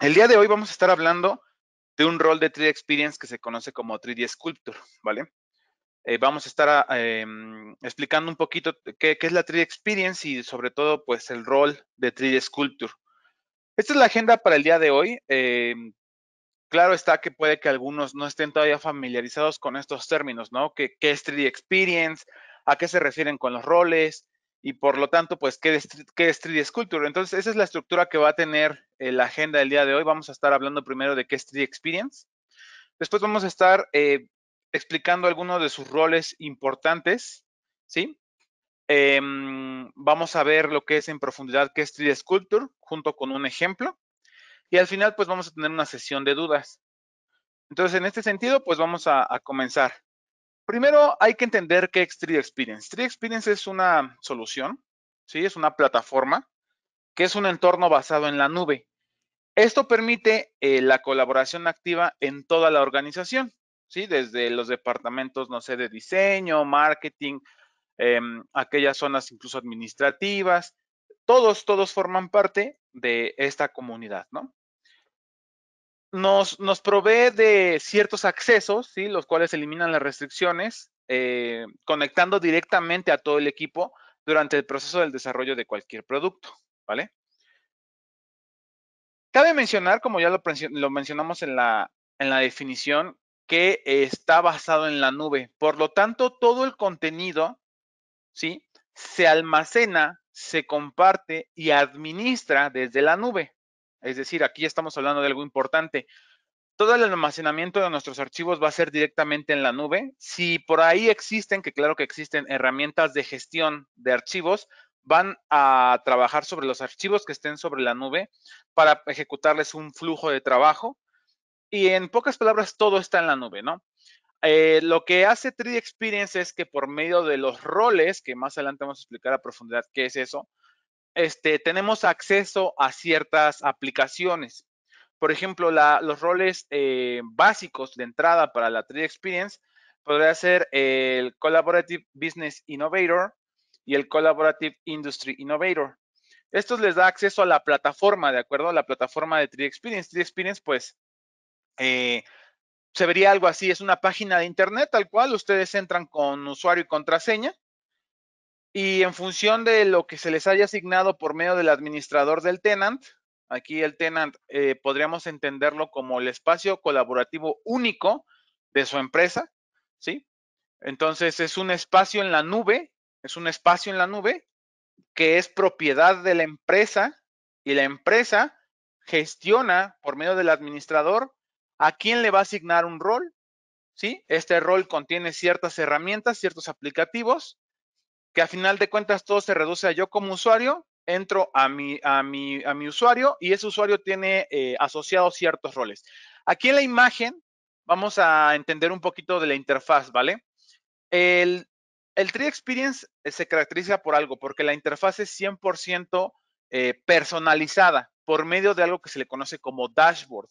El día de hoy vamos a estar hablando de un rol de 3D Experience que se conoce como 3D Sculpture, ¿vale? Eh, vamos a estar ah, em, explicando un poquito qué, es la 3D Experience y sobre todo, pues, el rol de 3D Sculpture. Esta es la agenda para el día de hoy. Em, claro está que puede que algunos no estén todavía familiarizados con estos términos, ¿no? ¿Qué, qué es 3D Experience? ¿A qué se refieren con los roles? y por lo tanto, pues, ¿qué es, 3D Sculpture? Entonces, esa es la estructura que va a tener eh, la agenda del día de hoy. Vamos a estar hablando primero de qué es 3D Experience. Después vamos a estar eh, explicando algunos de sus roles importantes, ¿sí? Em, vamos a ver lo que es en profundidad qué es 3D Sculpture junto con un ejemplo. Y al final, pues, vamos a tener una sesión de dudas. Entonces, en este sentido, pues, vamos a comenzar. Primero hay que entender qué es 3 Experience. 3 Experience es una solución, ¿sí? es una plataforma que es un entorno basado en la nube. Esto permite eh, la colaboración activa en toda la organización, ¿sí? desde los departamentos, no sé, de diseño, marketing, em, aquellas zonas incluso administrativas, todos, todos forman parte de esta comunidad, ¿no? nos, provee de ciertos accesos, ¿sí? los cuales eliminan las restricciones, eh, conectando directamente a todo el equipo durante el proceso del desarrollo de cualquier producto. ¿vale? Cabe mencionar, como ya lo, lo mencionamos en la, definición, que está basado en la nube. Por lo tanto, todo el contenido, ¿sí? Se almacena, se comparte y administra desde la nube. Es decir, aquí estamos hablando de algo importante. Todo el almacenamiento de nuestros archivos va a ser directamente en la nube. Si por ahí existen, que claro que existen herramientas de gestión de archivos, van a trabajar sobre los archivos que estén sobre la nube para ejecutarles un flujo de trabajo. Y en pocas palabras, todo está en la nube, ¿no? Eh, lo que hace 3D Experience es que por medio de los roles, que más adelante vamos a explicar a profundidad qué es eso, este, tenemos acceso a ciertas aplicaciones. Por ejemplo, los roles eh, básicos de entrada para la 3D Experience podría ser el Collaborative Business Innovator y el Collaborative Industry Innovator. Estos les da acceso a la plataforma, ¿de acuerdo? La plataforma de 3D Experience. 3D Experience, pues, eh, se vería algo así. Es una página de internet tal cual. Ustedes entran con usuario y contraseña y en función de lo que se les haya asignado por medio del administrador del tenant, aquí el tenant eh, podríamos entenderlo como el espacio colaborativo único de su empresa, ¿sí? Entonces es un espacio en la nube, es un espacio en la nube que es propiedad de la empresa y la empresa gestiona por medio del administrador a quién le va a asignar un rol, ¿sí? Este rol contiene ciertas herramientas, ciertos aplicativos que a final de cuentas todo se reduce a yo como usuario, entro a mi, a mi, a mi usuario y ese usuario tiene eh, asociados ciertos roles. Aquí en la imagen vamos a entender un poquito de la interfaz, ¿vale? El, el Tree Experience eh, se caracteriza por algo, porque la interfaz es 100% eh, personalizada por medio de algo que se le conoce como dashboard.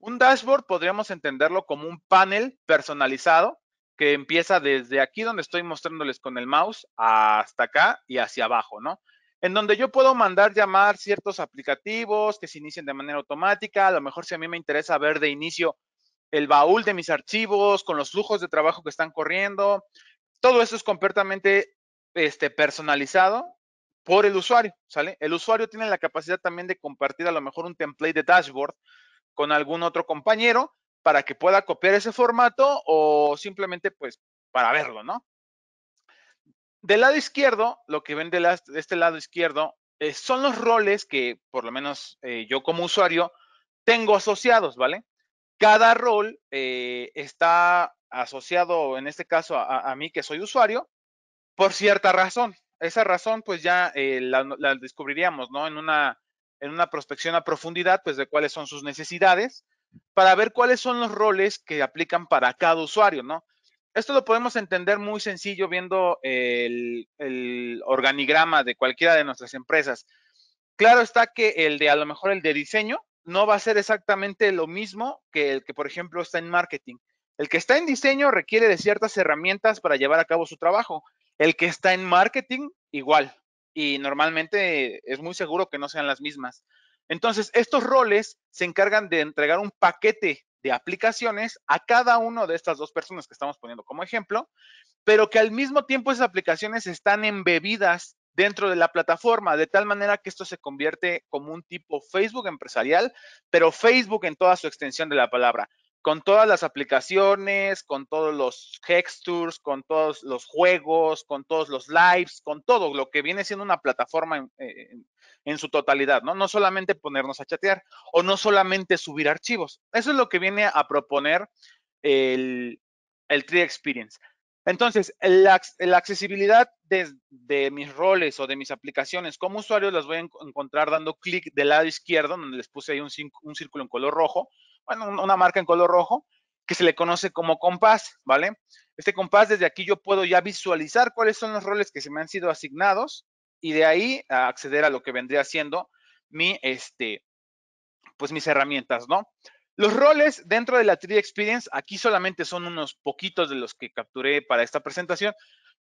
Un dashboard podríamos entenderlo como un panel personalizado que empieza desde aquí donde estoy mostrándoles con el mouse hasta acá y hacia abajo, ¿no? En donde yo puedo mandar llamar ciertos aplicativos que se inicien de manera automática. A lo mejor si a mí me interesa ver de inicio el baúl de mis archivos con los flujos de trabajo que están corriendo. Todo eso es completamente este, personalizado por el usuario, ¿sale? El usuario tiene la capacidad también de compartir a lo mejor un template de dashboard con algún otro compañero para que pueda copiar ese formato o simplemente pues para verlo, ¿no? Del lado izquierdo, lo que ven de, este lado izquierdo eh, son los roles que por lo menos eh, yo como usuario tengo asociados, ¿vale? Cada rol eh, está asociado, en este caso, a, mí que soy usuario, por cierta razón. Esa razón, pues ya la, descubriríamos, ¿no? En en una prospección a profundidad, pues de cuáles son sus necesidades para ver cuáles son los roles que aplican para cada usuario, ¿no? Esto lo podemos entender muy sencillo viendo el, el, organigrama de cualquiera de nuestras empresas. Claro está que el de a lo mejor el de diseño no va a ser exactamente lo mismo que el que, por ejemplo, está en marketing. El que está en diseño requiere de ciertas herramientas para llevar a cabo su trabajo. El que está en marketing, igual. Y normalmente es muy seguro que no sean las mismas. Entonces, estos roles se encargan de entregar un paquete de aplicaciones a cada una de estas dos personas que estamos poniendo como ejemplo, pero que al mismo tiempo esas aplicaciones están embebidas dentro de la plataforma, de tal manera que esto se convierte como un tipo Facebook empresarial, pero Facebook en toda su extensión de la palabra con todas las aplicaciones, con todos los textures, con todos los juegos, con todos los lives, con todo lo que viene siendo una plataforma en, eh, su totalidad, ¿no? No solamente ponernos a chatear o no solamente subir archivos. Eso es lo que viene a proponer el, Tree Experience. Entonces, la, accesibilidad de, mis roles o de mis aplicaciones como usuario las voy a encontrar dando clic del lado izquierdo, donde les puse ahí un círculo en color rojo, bueno, una marca en color rojo que se le conoce como compás, ¿vale? Este compás desde aquí yo puedo ya visualizar cuáles son los roles que se me han sido asignados y de ahí acceder a lo que vendría siendo mi, este, pues mis herramientas, ¿no? Los roles dentro de la 3D Experience, aquí solamente son unos poquitos de los que capturé para esta presentación,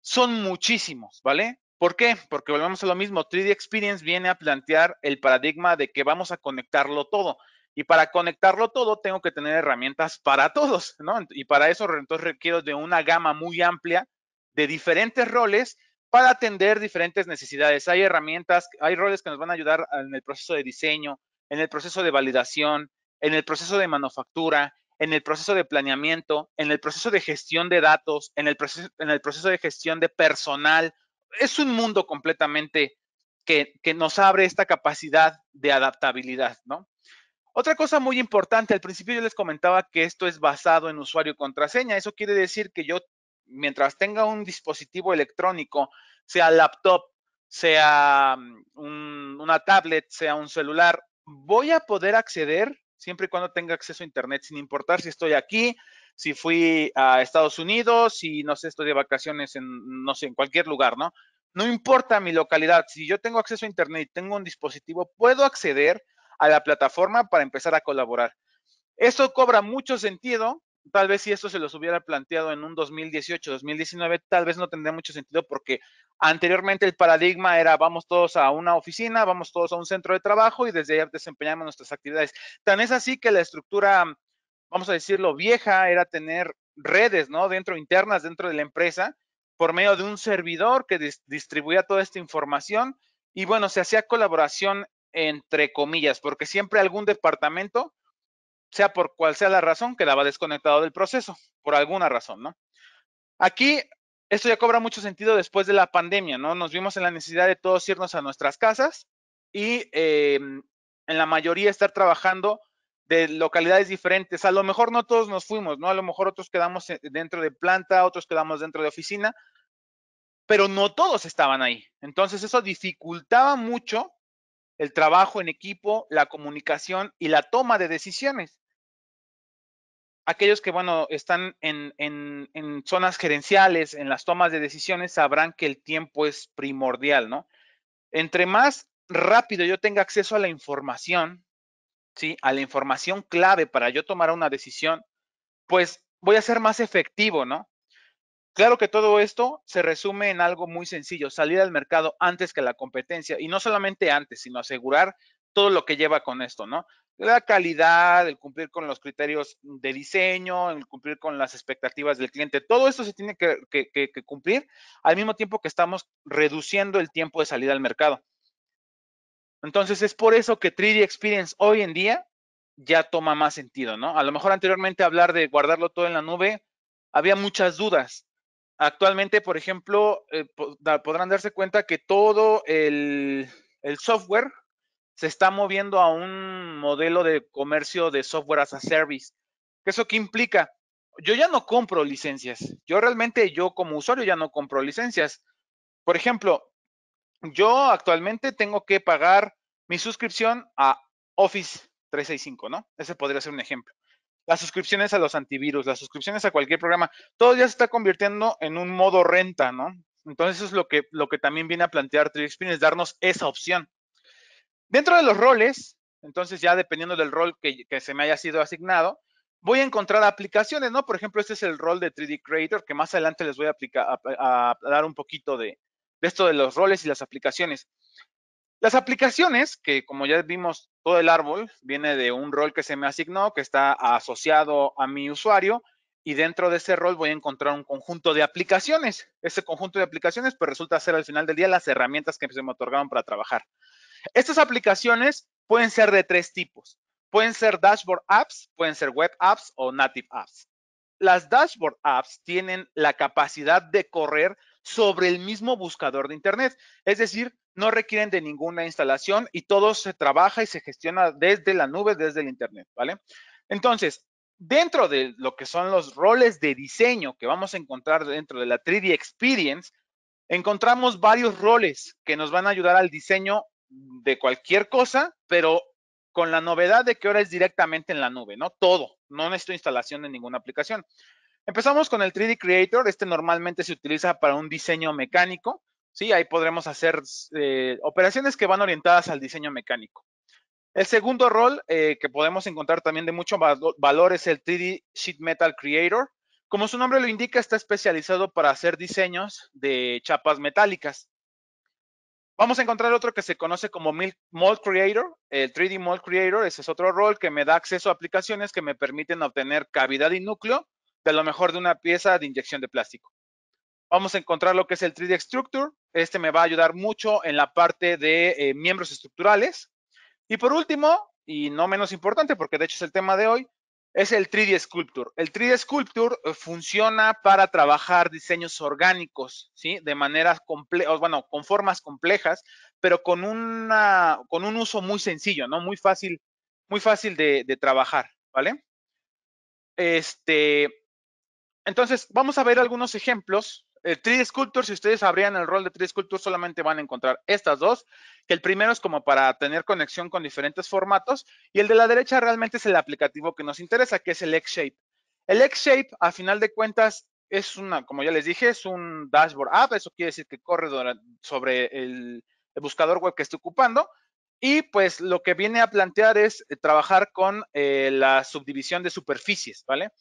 son muchísimos, ¿vale? ¿Por qué? Porque volvemos a lo mismo, 3D Experience viene a plantear el paradigma de que vamos a conectarlo todo. Y para conectarlo todo, tengo que tener herramientas para todos, ¿no? Y para eso, entonces, requiero de una gama muy amplia de diferentes roles para atender diferentes necesidades. Hay herramientas, hay roles que nos van a ayudar en el proceso de diseño, en el proceso de validación, en el proceso de manufactura, en el proceso de planeamiento, en el proceso de gestión de datos, en el proceso, en el proceso de gestión de personal. Es un mundo completamente que, que nos abre esta capacidad de adaptabilidad, ¿no? Otra cosa muy importante, al principio yo les comentaba que esto es basado en usuario y contraseña. Eso quiere decir que yo, mientras tenga un dispositivo electrónico, sea laptop, sea mm, una tablet, sea un celular, voy a poder acceder siempre y cuando tenga acceso a Internet, sin importar si estoy aquí, si fui a Estados Unidos, si no sé, estoy de vacaciones en, no sé, en cualquier lugar, ¿no? No importa mi localidad, si yo tengo acceso a Internet y tengo un dispositivo, puedo acceder a la plataforma para empezar a colaborar. Esto cobra mucho sentido. Tal vez si esto se los hubiera planteado en un 2018, 2019, tal vez no tendría mucho sentido porque anteriormente el paradigma era vamos todos a una oficina, vamos todos a un centro de trabajo y desde ahí desempeñamos nuestras actividades. Tan es así que la estructura, vamos a decirlo, vieja era tener redes, ¿no? Dentro internas, dentro de la empresa, por medio de un servidor que distribuía toda esta información y bueno, se hacía colaboración entre comillas, porque siempre algún departamento, sea por cual sea la razón, quedaba desconectado del proceso, por alguna razón, ¿no? Aquí, esto ya cobra mucho sentido después de la pandemia, ¿no? Nos vimos en la necesidad de todos irnos a nuestras casas y em, en la mayoría estar trabajando de localidades diferentes. A lo mejor no todos nos fuimos, ¿no? A lo mejor otros quedamos eh, dentro de planta, otros quedamos dentro de oficina, pero no todos estaban ahí. Entonces eso dificultaba mucho el trabajo en equipo, la comunicación y la toma de decisiones. Aquellos que, bueno, están en, en, en, zonas gerenciales, en las tomas de decisiones, sabrán que el tiempo es primordial, ¿no? Entre más rápido yo tenga acceso a la información, ¿sí? A la información clave para yo tomar una decisión, pues voy a ser más efectivo, ¿no? Claro que todo esto se resume en algo muy sencillo, salir al mercado antes que la competencia y no solamente antes, sino asegurar todo lo que lleva con esto, ¿no? La calidad, el cumplir con los criterios de diseño, el cumplir con las expectativas del cliente, todo esto se tiene que, cumplir al mismo tiempo que estamos reduciendo el tiempo de salida al mercado. Entonces es por eso que 3D Experience hoy en día ya toma más sentido, ¿no? A lo mejor anteriormente hablar de guardarlo todo en la nube, había muchas dudas, Actualmente, por ejemplo, eh, podrán darse cuenta que todo el, el, software se está moviendo a un modelo de comercio de software as a service. ¿Eso qué implica? Yo ya no compro licencias. Yo realmente, yo como usuario ya no compro licencias. Por ejemplo, yo actualmente tengo que pagar mi suscripción a Office 365, ¿no? Ese podría ser un ejemplo las suscripciones a los antivirus, las suscripciones a cualquier programa, todo ya se está convirtiendo en un modo renta, ¿no? Entonces eso es lo que, lo que también viene a plantear TriXpin, es darnos esa opción. Dentro de los roles, entonces ya dependiendo del rol que, se me haya sido asignado, voy a encontrar aplicaciones, ¿no? Por ejemplo, este es el rol de 3D Creator, que más adelante les voy a, aplicar, dar un poquito de, de, esto de los roles y las aplicaciones. Las aplicaciones, que como ya vimos, todo el árbol viene de un rol que se me asignó, que está asociado a mi usuario, y dentro de ese rol voy a encontrar un conjunto de aplicaciones. Ese conjunto de aplicaciones, pues resulta ser al final del día las herramientas que se me otorgaron para trabajar. Estas aplicaciones pueden ser de tres tipos. Pueden ser dashboard apps, pueden ser web apps o native apps. Las dashboard apps tienen la capacidad de correr sobre el mismo buscador de Internet. Es decir, no requieren de ninguna instalación y todo se trabaja y se gestiona desde la nube, desde el Internet, ¿vale? Entonces, dentro de lo que son los roles de diseño que vamos a encontrar dentro de la 3D Experience, encontramos varios roles que nos van a ayudar al diseño de cualquier cosa, pero con la novedad de que ahora es directamente en la nube, ¿no? Todo, no necesito instalación en ninguna aplicación. Empezamos con el 3D Creator, este normalmente se utiliza para un diseño mecánico, Sí, ahí podremos hacer eh, operaciones que van orientadas al diseño mecánico. El segundo rol eh, que podemos encontrar también de mucho valor es el 3D Sheet Metal Creator. Como su nombre lo indica, está especializado para hacer diseños de chapas metálicas. Vamos a encontrar otro que se conoce como Mold Creator. El 3D Mold Creator, ese es otro rol que me da acceso a aplicaciones que me permiten obtener cavidad y núcleo de lo mejor de una pieza de inyección de plástico vamos a encontrar lo que es el 3D Structure. Este me va a ayudar mucho en la parte de eh, miembros estructurales. Y por último, y no menos importante, porque de hecho es el tema de hoy, es el 3D Sculpture. El 3D Sculpture eh, funciona para trabajar diseños orgánicos, ¿sí? De maneras complejas, bueno, con formas complejas, pero con, una, con un uso muy sencillo, ¿no? Muy fácil, muy fácil de, de trabajar, ¿vale? Este, entonces, vamos a ver algunos ejemplos el 3D Sculpture, si ustedes abrían el rol de 3D Sculpture, solamente van a encontrar estas dos, que el primero es como para tener conexión con diferentes formatos, y el de la derecha realmente es el aplicativo que nos interesa, que es el X-Shape. El X-Shape, a final de cuentas, es una, como ya les dije, es un dashboard app, eso quiere decir que corre sobre el, buscador web que esté ocupando, y pues lo que viene a plantear es eh, trabajar con eh, la subdivisión de superficies, ¿vale?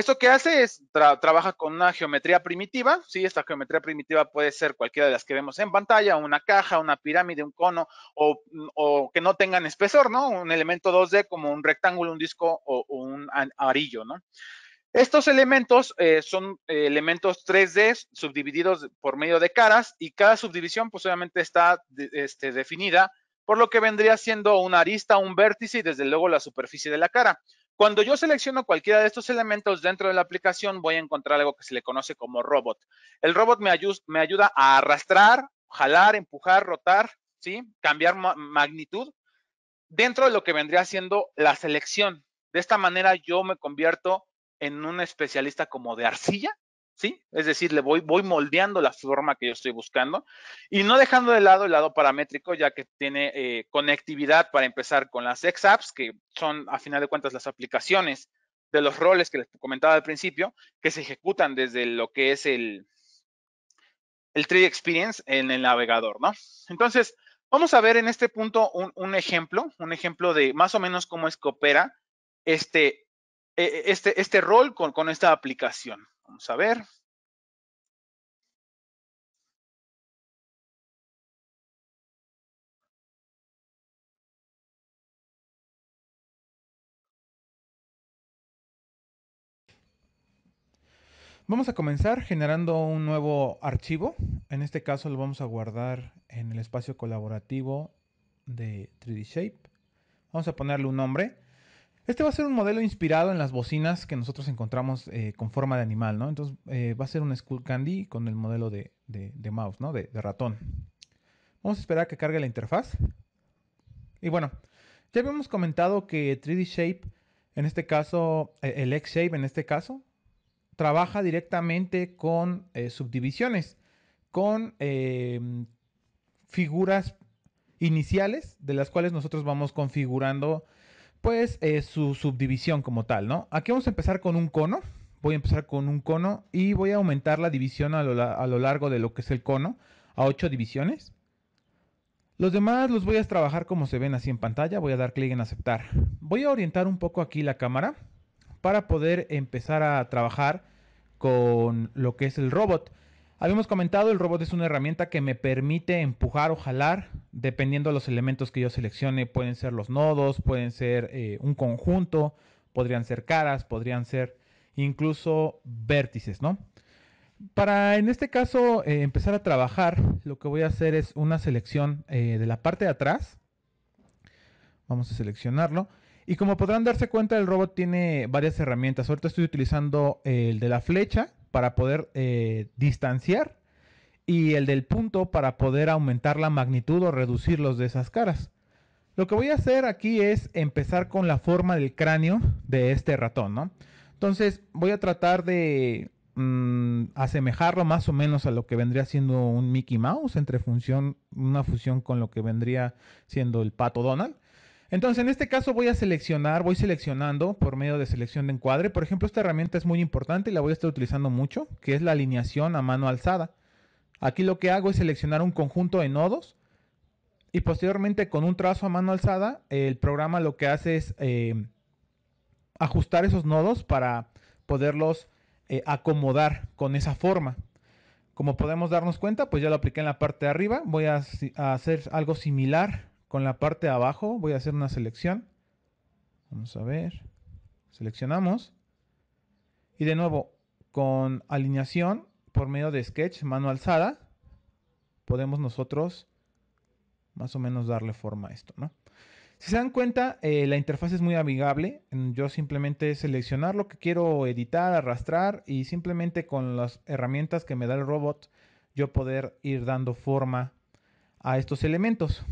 Esto que hace es, trabaja con una geometría primitiva, ¿sí? Esta geometría primitiva puede ser cualquiera de las que vemos en pantalla, una caja, una pirámide, un cono, o, que no tengan espesor, ¿no? Un elemento 2D como un rectángulo, un disco o, un arillo, ¿no? Estos elementos eh, son eh, elementos 3D subdivididos por medio de caras y cada subdivisión pues obviamente está este, definida por lo que vendría siendo una arista, un vértice y desde luego la superficie de la cara. Cuando yo selecciono cualquiera de estos elementos dentro de la aplicación, voy a encontrar algo que se le conoce como robot. El robot me, ayuda, a arrastrar, jalar, empujar, rotar, ¿sí? cambiar magnitud dentro de lo que vendría siendo la selección. De esta manera yo me convierto en un especialista como de arcilla ¿sí? Es decir, le voy, voy moldeando la forma que yo estoy buscando y no dejando de lado el lado paramétrico, ya que tiene eh, conectividad para empezar con las apps que son a final de cuentas las aplicaciones de los roles que les comentaba al principio, que se ejecutan desde lo que es el, el 3 Experience en el navegador, ¿no? Entonces, vamos a ver en este punto un, ejemplo, un ejemplo de más o menos cómo es que opera este, e, e, este, este, rol con esta aplicación. Vamos a ver. Vamos a comenzar generando un nuevo archivo. En este caso lo vamos a guardar en el espacio colaborativo de 3D Shape. Vamos a ponerle un nombre. Este va a ser un modelo inspirado en las bocinas que nosotros encontramos eh, con forma de animal, ¿no? Entonces eh, va a ser un Candy con el modelo de, de, mouse, ¿no? De, ratón. Vamos a esperar a que cargue la interfaz. Y bueno, ya habíamos comentado que 3D Shape, en este caso, eh, el X-Shape en este caso, trabaja directamente con subdivisiones, con em, figuras iniciales de las cuales nosotros vamos configurando pues eh, su subdivisión como tal, ¿no? Aquí vamos a empezar con un cono. Voy a empezar con un cono y voy a aumentar la división a lo, a lo largo de lo que es el cono a 8 divisiones. Los demás los voy a trabajar como se ven así en pantalla. Voy a dar clic en aceptar. Voy a orientar un poco aquí la cámara para poder empezar a trabajar con lo que es el robot. Habíamos comentado, el robot es una herramienta que me permite empujar o jalar, dependiendo de los elementos que yo seleccione. Pueden ser los nodos, pueden ser eh, un conjunto, podrían ser caras, podrían ser incluso vértices, ¿no? Para en este caso eh, empezar a trabajar, lo que voy a hacer es una selección eh, de la parte de atrás. Vamos a seleccionarlo. Y como podrán darse cuenta, el robot tiene varias herramientas. Ahorita estoy utilizando el de la flecha para poder eh, distanciar y el del punto para poder aumentar la magnitud o reducirlos de esas caras. Lo que voy a hacer aquí es empezar con la forma del cráneo de este ratón, Entonces voy a tratar de mm, asemejarlo más o menos a lo que vendría siendo un Mickey Mouse entre función, una fusión con lo que vendría siendo el pato Donald. Entonces, en este caso voy a seleccionar, voy seleccionando por medio de selección de encuadre. Por ejemplo, esta herramienta es muy importante y la voy a estar utilizando mucho, que es la alineación a mano alzada. Aquí lo que hago es seleccionar un conjunto de nodos y posteriormente con un trazo a mano alzada, el programa lo que hace es eh, ajustar esos nodos para poderlos eh, acomodar con esa forma. Como podemos darnos cuenta, pues ya lo apliqué en la parte de arriba. Voy a hacer algo similar con la parte de abajo voy a hacer una selección. Vamos a ver. Seleccionamos. Y de nuevo, con alineación por medio de sketch, mano alzada, podemos nosotros más o menos darle forma a esto, ¿no? Si se dan cuenta, eh, la interfaz es muy amigable. Yo simplemente seleccionar lo que quiero editar, arrastrar y simplemente con las herramientas que me da el robot, yo poder ir dando forma a estos elementos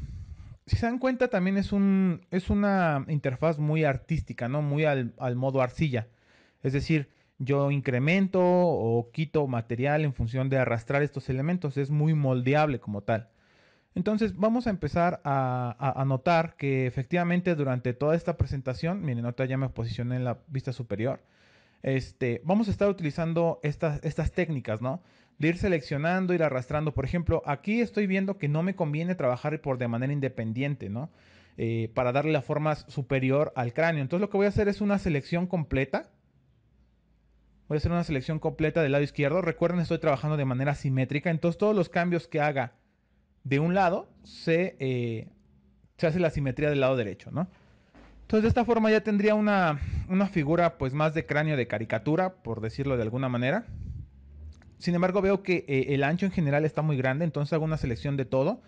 si se dan cuenta, también es, un, es una interfaz muy artística, ¿no? Muy al, modo arcilla. Es decir, yo incremento o quito material en función de arrastrar estos elementos. Es muy moldeable como tal. Entonces vamos a empezar a, notar que efectivamente durante toda esta presentación, miren, nota ya me posicioné en la vista superior, este, vamos a estar utilizando estas, estas técnicas, ¿no? de ir seleccionando, ir arrastrando. Por ejemplo, aquí estoy viendo que no me conviene trabajar por de manera independiente, ¿no? Eh, para darle la forma superior al cráneo. Entonces lo que voy a hacer es una selección completa. Voy a hacer una selección completa del lado izquierdo. Recuerden, estoy trabajando de manera simétrica. Entonces todos los cambios que haga de un lado se, eh, se hace la simetría del lado derecho, ¿no? Entonces de esta forma ya tendría una, una figura pues más de cráneo de caricatura, por decirlo de alguna manera. Sin embargo, veo que eh, el ancho en general está muy grande, entonces hago una selección de todo.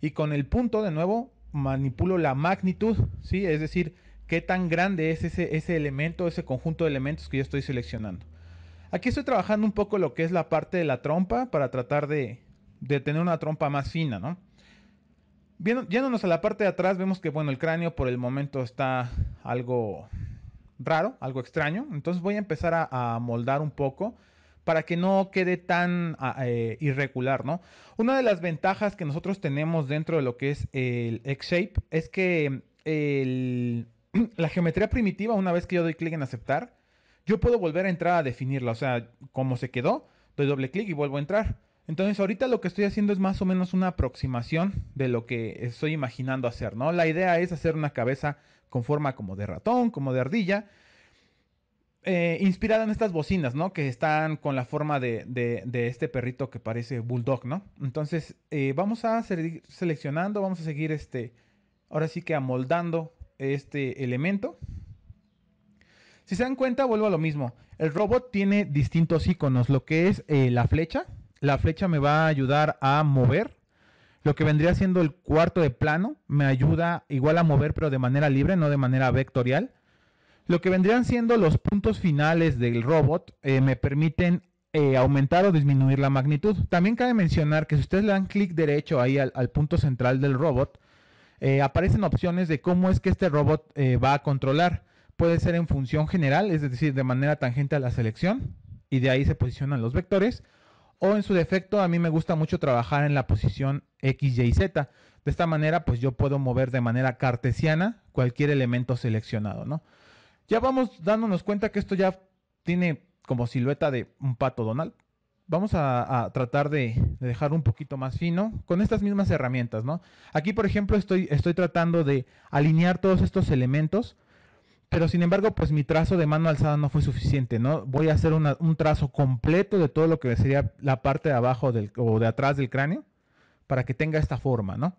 Y con el punto, de nuevo, manipulo la magnitud, ¿sí? Es decir, qué tan grande es ese, elemento, ese conjunto de elementos que yo estoy seleccionando. Aquí estoy trabajando un poco lo que es la parte de la trompa para tratar de, tener una trompa más fina, ¿no? yéndonos a la parte de atrás, vemos que, bueno, el cráneo por el momento está algo raro, algo extraño. Entonces voy a empezar a, a moldar un poco para que no quede tan ah, eh, irregular, ¿no? Una de las ventajas que nosotros tenemos dentro de lo que es el X-Shape es que la geometría primitiva, una vez que yo doy clic en aceptar, yo puedo volver a entrar a definirla, o sea, como se quedó, doy doble clic y vuelvo a entrar. Entonces ahorita lo que estoy haciendo es más o menos una aproximación de lo que estoy imaginando hacer, ¿no? La idea es hacer una cabeza con forma como de ratón, como de ardilla, eh, inspirada en estas bocinas, ¿no? Que están con la forma de, este perrito que parece bulldog, ¿no? Entonces, eh, vamos a seguir seleccionando, vamos a seguir este, ahora sí que amoldando este elemento. Si se dan cuenta, vuelvo a lo mismo. El robot tiene distintos iconos, lo que es eh, la flecha. La flecha me va a ayudar a mover. Lo que vendría siendo el cuarto de plano me ayuda igual a mover, pero de manera libre, no de manera vectorial. Lo que vendrían siendo los puntos finales del robot eh, me permiten eh, aumentar o disminuir la magnitud. También cabe mencionar que si ustedes le dan clic derecho ahí al, punto central del robot, eh, aparecen opciones de cómo es que este robot va a controlar. Puede ser en función general, es decir, de manera tangente a la selección, y de ahí se posicionan los vectores. O en su defecto, a mí me gusta mucho trabajar en la posición X, Y, Z. De esta manera, pues yo puedo mover de manera cartesiana cualquier elemento seleccionado, ¿no? Ya vamos dándonos cuenta que esto ya tiene como silueta de un pato donal. Vamos a, tratar de, dejar un poquito más fino con estas mismas herramientas, ¿no? Aquí, por ejemplo, estoy, tratando de alinear todos estos elementos, pero sin embargo, pues mi trazo de mano alzada no fue suficiente, ¿no? Voy a hacer un trazo completo de todo lo que sería la parte de abajo o de atrás del cráneo para que tenga esta forma, ¿no?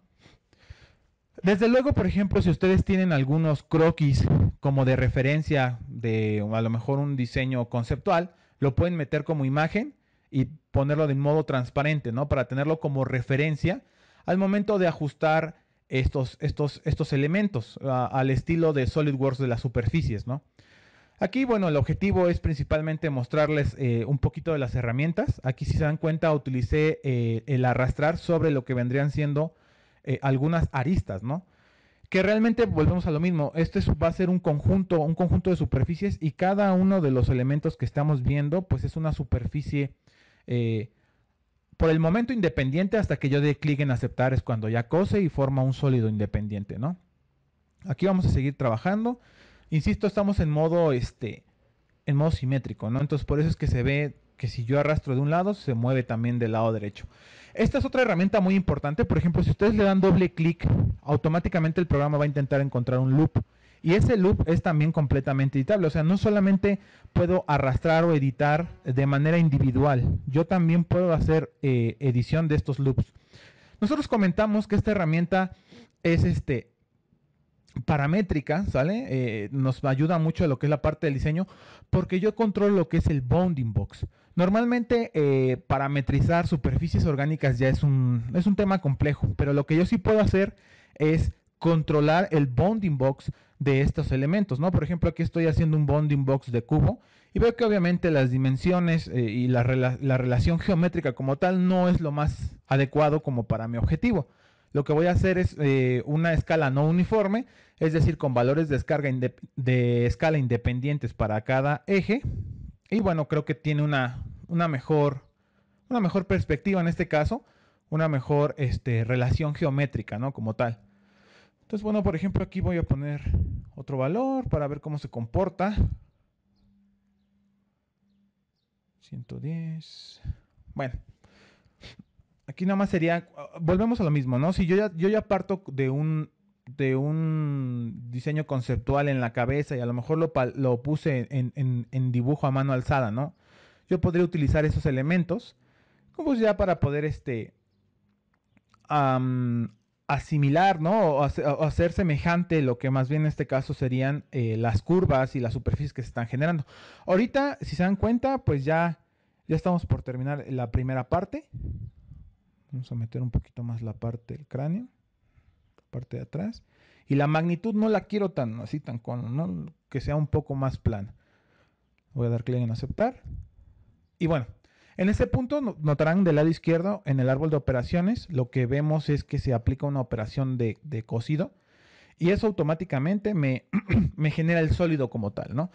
Desde luego, por ejemplo, si ustedes tienen algunos croquis como de referencia de a lo mejor un diseño conceptual, lo pueden meter como imagen y ponerlo de modo transparente, ¿no? Para tenerlo como referencia al momento de ajustar estos, estos, estos elementos al estilo de SolidWorks de las superficies, ¿no? Aquí, bueno, el objetivo es principalmente mostrarles eh, un poquito de las herramientas. Aquí, si se dan cuenta, utilicé eh, el arrastrar sobre lo que vendrían siendo eh, algunas aristas, ¿no? Que realmente volvemos a lo mismo, este va a ser un conjunto, un conjunto de superficies y cada uno de los elementos que estamos viendo, pues es una superficie eh, por el momento independiente hasta que yo dé clic en aceptar es cuando ya cose y forma un sólido independiente, ¿no? Aquí vamos a seguir trabajando. Insisto, estamos en modo este en modo simétrico, ¿no? Entonces por eso es que se ve que si yo arrastro de un lado, se mueve también del lado derecho. Esta es otra herramienta muy importante. Por ejemplo, si ustedes le dan doble clic, automáticamente el programa va a intentar encontrar un loop. Y ese loop es también completamente editable. O sea, no solamente puedo arrastrar o editar de manera individual. Yo también puedo hacer eh, edición de estos loops. Nosotros comentamos que esta herramienta es este, paramétrica, ¿sale? Eh, nos ayuda mucho a lo que es la parte del diseño, porque yo controlo lo que es el bounding box. Normalmente eh, parametrizar superficies orgánicas ya es un, tema complejo, pero lo que yo sí puedo hacer es controlar el bounding box de estos elementos, ¿no? Por ejemplo, aquí estoy haciendo un bounding box de cubo y veo que obviamente las dimensiones eh, y la, relación geométrica como tal no es lo más adecuado como para mi objetivo. Lo que voy a hacer es eh, una escala no uniforme, es decir, con valores de escala independientes para cada eje y bueno, creo que tiene una, mejor, una mejor perspectiva en este caso, una mejor este, relación geométrica, ¿no? Como tal. Entonces, bueno, por ejemplo, aquí voy a poner otro valor para ver cómo se comporta. 110. Bueno, aquí nada más sería, volvemos a lo mismo, ¿no? Si yo yo ya parto de un de un diseño conceptual en la cabeza y a lo mejor lo, puse en, dibujo a mano alzada, ¿no? Yo podría utilizar esos elementos como pues ya para poder este, asimilar, ¿no? O hacer, semejante lo que más bien en este caso serían eh, las curvas y las superficies que se están generando. Ahorita, si se dan cuenta, pues ya, ya estamos por terminar la primera parte. Vamos a meter un poquito más la parte del cráneo parte de atrás. Y la magnitud no la quiero tan así, tan con, ¿no? que sea un poco más plana. Voy a dar clic en aceptar. Y bueno, en este punto notarán del lado izquierdo en el árbol de operaciones, lo que vemos es que se aplica una operación de, de cosido y eso automáticamente me, me genera el sólido como tal, ¿no?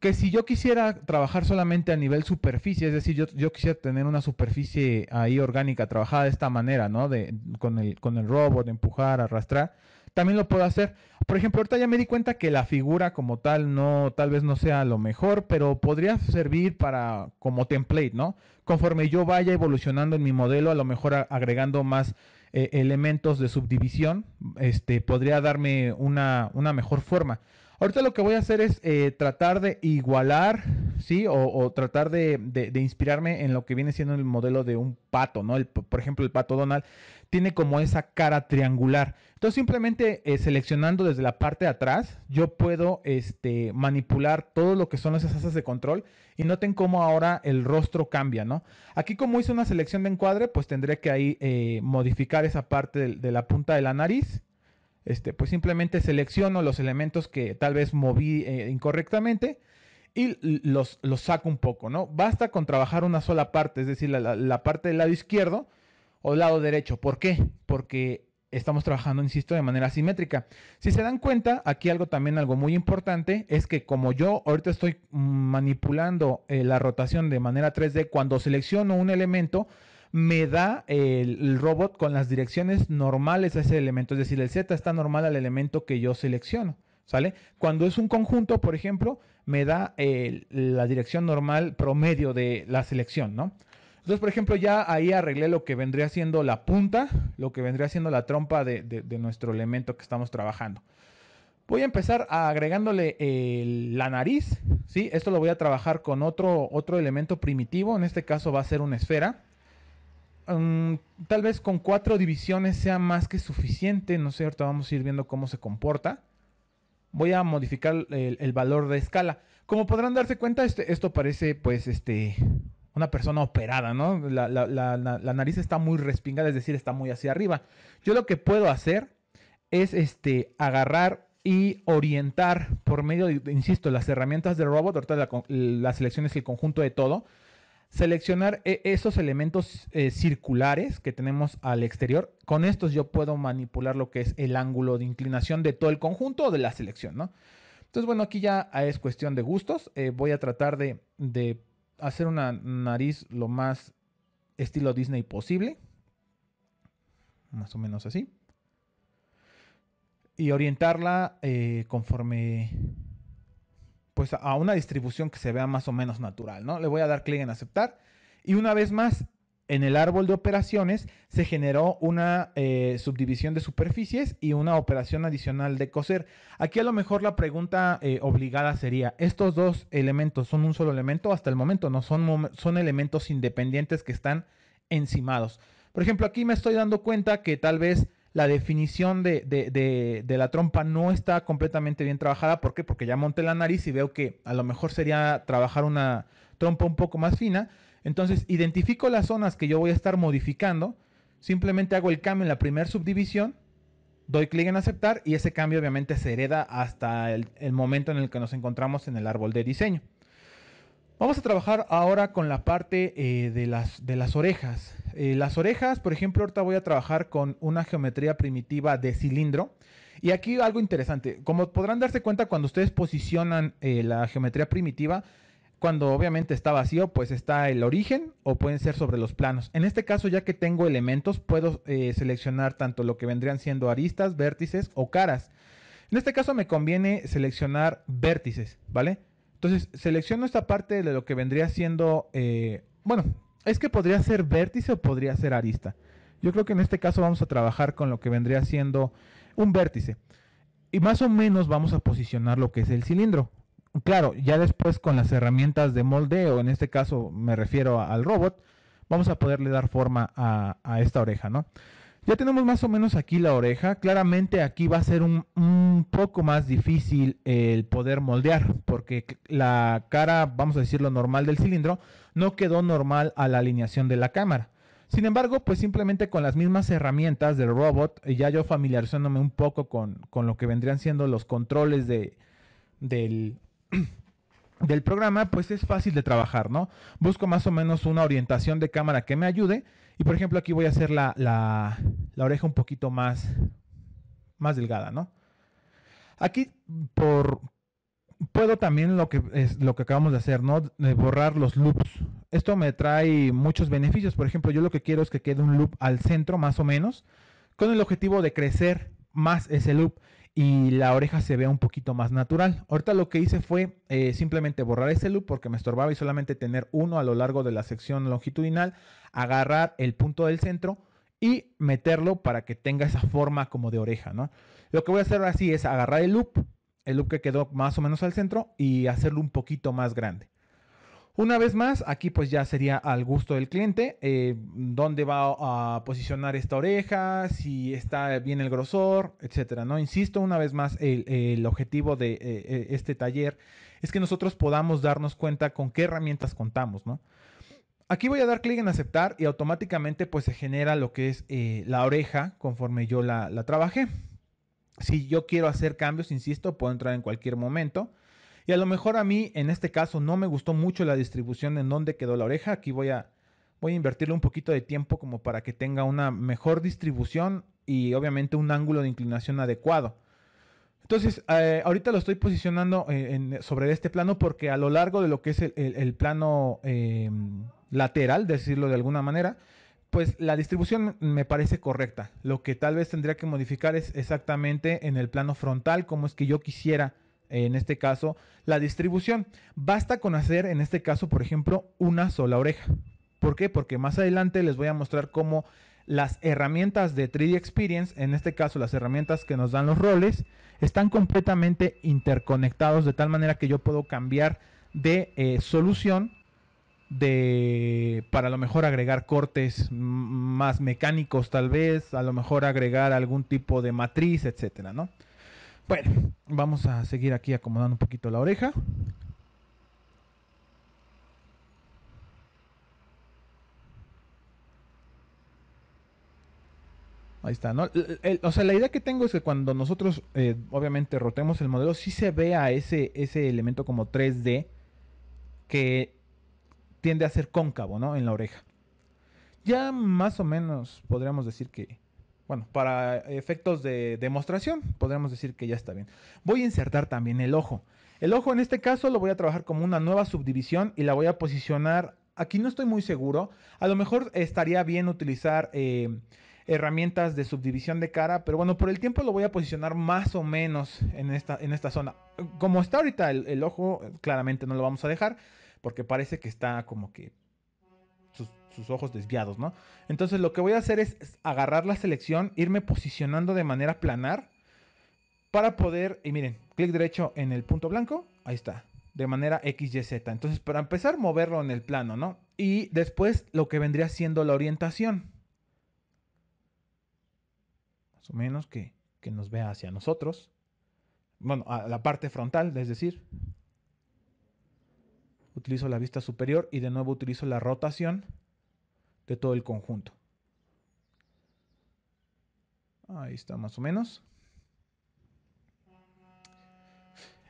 que si yo quisiera trabajar solamente a nivel superficie, es decir, yo, quisiera tener una superficie ahí orgánica trabajada de esta manera, ¿no? De, con, el, con el robot, empujar, arrastrar, también lo puedo hacer. Por ejemplo, ahorita ya me di cuenta que la figura como tal no, tal vez no sea lo mejor, pero podría servir para como template, ¿no? Conforme yo vaya evolucionando en mi modelo, a lo mejor agregando más eh, elementos de subdivisión, este, podría darme una, una mejor forma. Ahorita lo que voy a hacer es eh, tratar de igualar, ¿sí? O, tratar de, inspirarme en lo que viene siendo el modelo de un pato, ¿no? por ejemplo, el pato Donald tiene como esa cara triangular. Entonces, simplemente eh, seleccionando desde la parte de atrás, yo puedo este, manipular todo lo que son esas asas de control. Y noten cómo ahora el rostro cambia, ¿no? Aquí como hice una selección de encuadre, pues tendré que ahí eh, modificar esa parte de la punta de la nariz este, pues simplemente selecciono los elementos que tal vez moví eh, incorrectamente y los, los saco un poco, ¿no? Basta con trabajar una sola parte, es decir, la, parte del lado izquierdo o lado derecho. ¿Por qué? Porque estamos trabajando, insisto, de manera simétrica. Si se dan cuenta, aquí algo también, algo muy importante, es que como yo ahorita estoy manipulando eh, la rotación de manera 3D, cuando selecciono un elemento, me da el, robot con las direcciones normales a ese elemento, es decir, el Z está normal al elemento que yo selecciono. ¿Sale? Cuando es un conjunto, por ejemplo, me da la dirección normal promedio de la selección, ¿no? Entonces, por ejemplo, ya ahí arreglé lo que vendría siendo la punta, lo que vendría siendo la trompa de, nuestro elemento que estamos trabajando. Voy a empezar agregándole la nariz, ¿sí? Esto lo voy a trabajar con otro, otro elemento primitivo, en este caso va a ser una esfera. Mm, tal vez con cuatro divisiones sea más que suficiente, ¿no sé, cierto? Vamos a ir viendo cómo se comporta. Voy a modificar el, valor de escala. Como podrán darse cuenta, este, esto parece pues este una persona operada, ¿no? La, nariz está muy respingada, es decir, está muy hacia arriba. Yo lo que puedo hacer es este, agarrar y orientar por medio, de, insisto, las herramientas del robot, ahorita la selección es el conjunto de todo, seleccionar e-, esos elementos eh, circulares que tenemos al exterior. Con estos yo puedo manipular lo que es el ángulo de inclinación de todo el conjunto o de la selección, ¿no? Entonces, bueno, aquí ya ah, es cuestión de gustos. Eh, voy a tratar de, hacer una nariz lo más estilo Disney posible. Más o menos así. Y orientarla eh, conforme pues a una distribución que se vea más o menos natural, ¿no? Le voy a dar clic en aceptar y una vez más en el árbol de operaciones se generó una eh, subdivisión de superficies y una operación adicional de coser. Aquí a lo mejor la pregunta eh, obligada sería, ¿estos dos elementos son un solo elemento? Hasta el momento no, son, son elementos independientes que están encimados. Por ejemplo, aquí me estoy dando cuenta que tal vez la definición de, la trompa no está completamente bien trabajada. ¿Por qué? Porque ya monté la nariz y veo que a lo mejor sería trabajar una trompa un poco más fina. Entonces, identifico las zonas que yo voy a estar modificando. Simplemente hago el cambio en la primera subdivisión, doy clic en aceptar y ese cambio obviamente se hereda hasta el, momento en el que nos encontramos en el árbol de diseño. Vamos a trabajar ahora con la parte eh, de, las, de las orejas. Eh, las orejas, por ejemplo, ahorita voy a trabajar con una geometría primitiva de cilindro. Y aquí algo interesante, como podrán darse cuenta cuando ustedes posicionan eh, la geometría primitiva, cuando obviamente está vacío, pues está el origen o pueden ser sobre los planos. En este caso, ya que tengo elementos, puedo eh, seleccionar tanto lo que vendrían siendo aristas, vértices o caras. En este caso me conviene seleccionar vértices, ¿vale? Entonces selecciono esta parte de lo que vendría siendo, bueno, es que podría ser vértice o podría ser arista. Yo creo que en este caso vamos a trabajar con lo que vendría siendo un vértice. Y más o menos vamos a posicionar lo que es el cilindro. Claro, ya después con las herramientas de moldeo, en este caso me refiero al robot, vamos a poderle dar forma a, a esta oreja, ¿no? Ya tenemos más o menos aquí la oreja. Claramente aquí va a ser un, poco más difícil el poder moldear porque la cara, vamos a decirlo, normal del cilindro no quedó normal a la alineación de la cámara. Sin embargo, pues simplemente con las mismas herramientas del robot, eh, ya yo familiarizándome un poco con, lo que vendrían siendo los controles de, del, del programa, pues es fácil de trabajar, ¿no? Busco más o menos una orientación de cámara que me ayude y por ejemplo, aquí voy a hacer la, la, oreja un poquito más, más delgada, ¿no? Aquí por, puedo también lo que, es, lo que acabamos de hacer, ¿no? borrar los loops. Esto me trae muchos beneficios. Por ejemplo, yo lo que quiero es que quede un loop al centro, más o menos, con el objetivo de crecer más ese loop y la oreja se vea un poquito más natural. Ahorita lo que hice fue eh, simplemente borrar ese loop porque me estorbaba y solamente tener uno a lo largo de la sección longitudinal, agarrar el punto del centro y meterlo para que tenga esa forma como de oreja, ¿no? Lo que voy a hacer sí es agarrar el loop, el loop que quedó más o menos al centro y hacerlo un poquito más grande. Una vez más, aquí pues ya sería al gusto del cliente, eh, dónde va a posicionar esta oreja, si está bien el grosor, etcétera. No insisto, una vez más, el, objetivo de eh, eh, este taller es que nosotros podamos darnos cuenta con qué herramientas contamos, Aquí voy a dar clic en aceptar y automáticamente pues se genera lo que es la oreja conforme yo la, trabajé. Si yo quiero hacer cambios, insisto, puedo entrar en cualquier momento. Y a lo mejor a mí, en este caso, no me gustó mucho la distribución en donde quedó la oreja. Aquí voy a, voy a invertirle un poquito de tiempo como para que tenga una mejor distribución y obviamente un ángulo de inclinación adecuado. Entonces, eh, ahorita lo estoy posicionando eh, sobre este plano porque a lo largo de lo que es el, plano eh, lateral, decirlo de alguna manera, pues la distribución me parece correcta. Lo que tal vez tendría que modificar es exactamente en el plano frontal, como es que yo quisiera en este caso, la distribución. Basta con hacer, en este caso, por ejemplo, una sola oreja. ¿Por qué? Porque más adelante les voy a mostrar cómo las herramientas de 3D Experience, en este caso las herramientas que nos dan los roles, están completamente interconectados de tal manera que yo puedo cambiar de eh, solución de para a lo mejor agregar cortes más mecánicos tal vez, a lo mejor agregar algún tipo de matriz, etcétera, ¿no? Bueno, vamos a seguir aquí acomodando un poquito la oreja. Ahí está, ¿no? o sea, la idea que tengo es que cuando nosotros, eh, obviamente, rotemos el modelo, sí se vea ese, ese elemento como 3D que tiende a ser cóncavo, ¿no? En la oreja. Ya más o menos podríamos decir que, bueno, para efectos de demostración, podríamos decir que ya está bien. Voy a insertar también el ojo. El ojo en este caso lo voy a trabajar como una nueva subdivisión y la voy a posicionar. Aquí no estoy muy seguro. A lo mejor estaría bien utilizar eh, herramientas de subdivisión de cara, pero bueno, por el tiempo lo voy a posicionar más o menos en esta, en esta zona. Como está ahorita el ojo, claramente no lo vamos a dejar porque parece que está como que sus ojos desviados, ¿no? Entonces lo que voy a hacer es, agarrar la selección, irme posicionando de manera planar para poder, y miren, clic derecho en el punto blanco, ahí está, de manera XYZ. Entonces, para empezar, moverlo en el plano, ¿no? Y después lo que vendría siendo la orientación. Más o menos que, que nos vea hacia nosotros. Bueno, a la parte frontal, es decir. Utilizo la vista superior y de nuevo utilizo la rotación de todo el conjunto. Ahí está más o menos.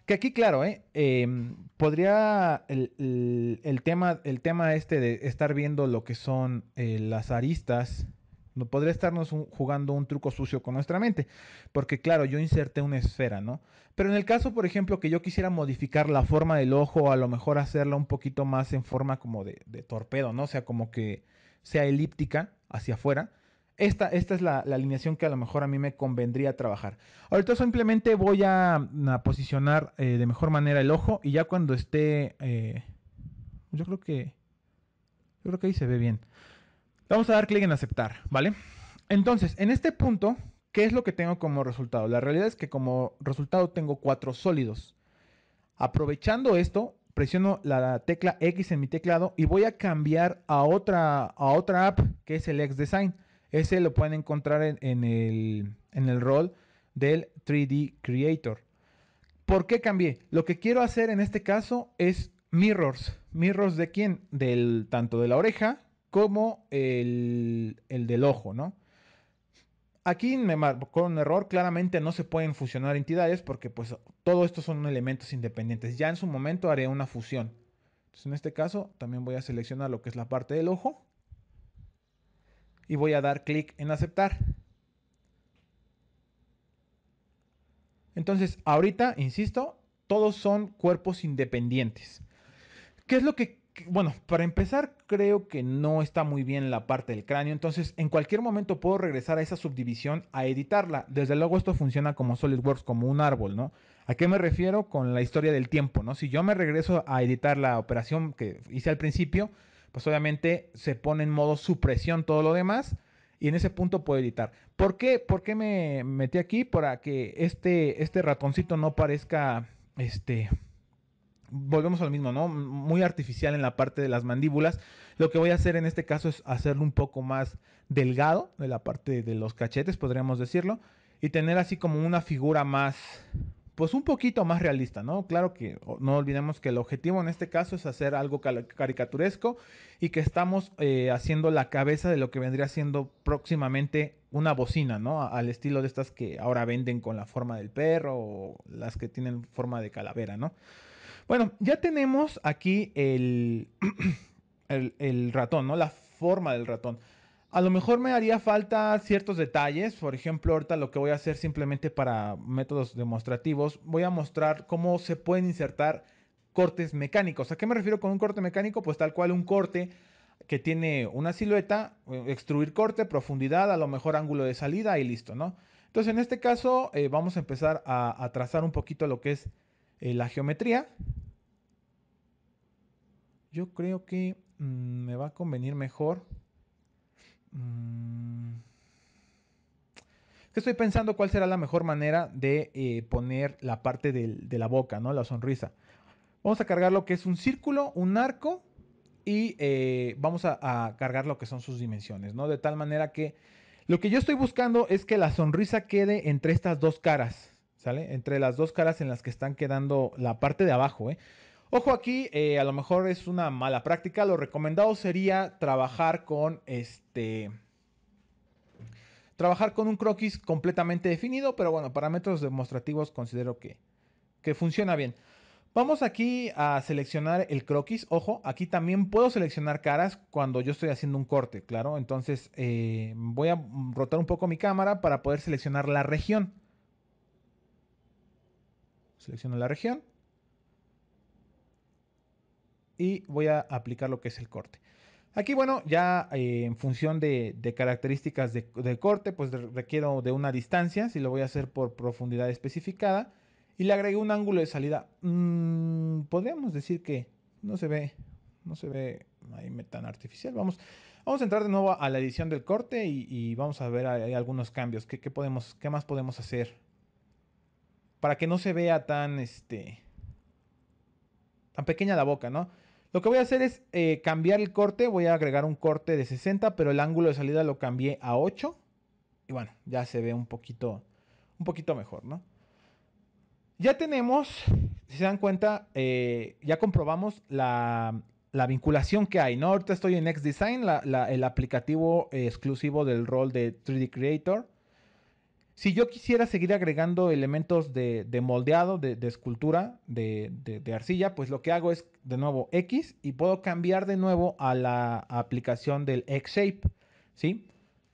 Que aquí, claro, ¿eh? em, podría el, tema, el tema este de estar viendo lo que son eh, las aristas, no podría estarnos jugando un truco sucio con nuestra mente, porque claro, yo inserté una esfera, ¿no? Pero en el caso, por ejemplo, que yo quisiera modificar la forma del ojo, a lo mejor hacerla un poquito más en forma como de, de torpedo, ¿no? O sea, como que sea elíptica hacia afuera. Esta, esta es la, alineación que a lo mejor a mí me convendría trabajar. Ahorita simplemente voy a, posicionar eh, de mejor manera el ojo y ya cuando esté... Eh, yo creo que... Yo creo que ahí se ve bien. Vamos a dar clic en aceptar, ¿vale? Entonces, en este punto, ¿qué es lo que tengo como resultado? La realidad es que como resultado tengo cuatro sólidos. Aprovechando esto, presiono la tecla X en mi teclado y voy a cambiar a otra, a otra app que es el X-Design. Ese lo pueden encontrar en, el, rol del 3D Creator. ¿Por qué cambié? Lo que quiero hacer en este caso es mirrors. ¿Mirrors de quién? Del, tanto de la oreja como el, el del ojo, ¿no? Aquí me marcó un error, claramente no se pueden fusionar entidades porque pues todo esto son elementos independientes. Ya en su momento haré una fusión. Entonces en este caso también voy a seleccionar lo que es la parte del ojo y voy a dar clic en aceptar. Entonces ahorita, insisto, todos son cuerpos independientes. ¿Qué es lo que bueno, para empezar, creo que no está muy bien la parte del cráneo, entonces en cualquier momento puedo regresar a esa subdivisión a editarla. Desde luego esto funciona como SolidWorks, como un árbol, ¿no? ¿A qué me refiero con la historia del tiempo, no? Si yo me regreso a editar la operación que hice al principio, pues obviamente se pone en modo supresión todo lo demás y en ese punto puedo editar. ¿Por qué, ¿Por qué me metí aquí? Para que este, este ratoncito no parezca, este, volvemos al mismo, ¿no? Muy artificial en la parte de las mandíbulas. Lo que voy a hacer en este caso es hacerlo un poco más delgado de la parte de los cachetes, podríamos decirlo, y tener así como una figura más, pues un poquito más realista, ¿no? Claro que no olvidemos que el objetivo en este caso es hacer algo caricaturesco y que estamos eh, haciendo la cabeza de lo que vendría siendo próximamente una bocina, ¿no? Al estilo de estas que ahora venden con la forma del perro o las que tienen forma de calavera, ¿no? Bueno, ya tenemos aquí el, el, ratón, ¿no? La forma del ratón. A lo mejor me haría falta ciertos detalles. Por ejemplo, ahorita lo que voy a hacer simplemente para métodos demostrativos, voy a mostrar cómo se pueden insertar cortes mecánicos. ¿A qué me refiero con un corte mecánico? Pues tal cual un corte que tiene una silueta, eh, extruir corte, profundidad, a lo mejor ángulo de salida y listo, ¿no? Entonces en este caso eh, vamos a empezar a trazar un poquito lo que es eh, la geometría, yo creo que mm, me va a convenir mejor. Mm, que estoy pensando cuál será la mejor manera de eh, poner la parte de la boca, ¿no? La sonrisa. Vamos a cargar lo que es un círculo, un arco y eh, vamos a, a, cargar lo que son sus dimensiones, ¿no? De tal manera que lo que yo estoy buscando es que la sonrisa quede entre estas dos caras, entre las dos caras en las que están quedando la parte de abajo, ¿eh? Ojo aquí, eh, a lo mejor es una mala práctica. Lo recomendado sería trabajar con este. Trabajar con un croquis completamente definido, pero bueno, parámetros demostrativos considero que, que funciona bien. Vamos aquí a seleccionar el croquis. Ojo, aquí también puedo seleccionar caras cuando yo estoy haciendo un corte, claro. Entonces eh, voy a rotar un poco mi cámara para poder seleccionar la región. Selecciono la región. Y voy a aplicar lo que es el corte. Aquí, bueno, ya eh, en función de, características de, corte, pues requiero de una distancia, si lo voy a hacer por profundidad especificada. Y le agregué un ángulo de salida. Mm, podríamos decir que no se ve, no se ve ahí tan artificial. Vamos, vamos a entrar de nuevo a la edición del corte y, vamos a ver hay algunos cambios. podemos, ¿Qué más podemos hacer? para que no se vea tan, este, tan pequeña la boca, ¿no? Lo que voy a hacer es eh, cambiar el corte, voy a agregar un corte de 60, pero el ángulo de salida lo cambié a 8. Y bueno, ya se ve un poquito, un poquito mejor, ¿no? Ya tenemos, si se dan cuenta, eh, ya comprobamos la, vinculación que hay, Ahorita estoy en XDesign, el aplicativo eh, exclusivo del rol de 3D Creator. Si yo quisiera seguir agregando elementos de, moldeado, de, escultura, de, arcilla, pues lo que hago es de nuevo X y puedo cambiar de nuevo a la aplicación del X-Shape, ¿sí?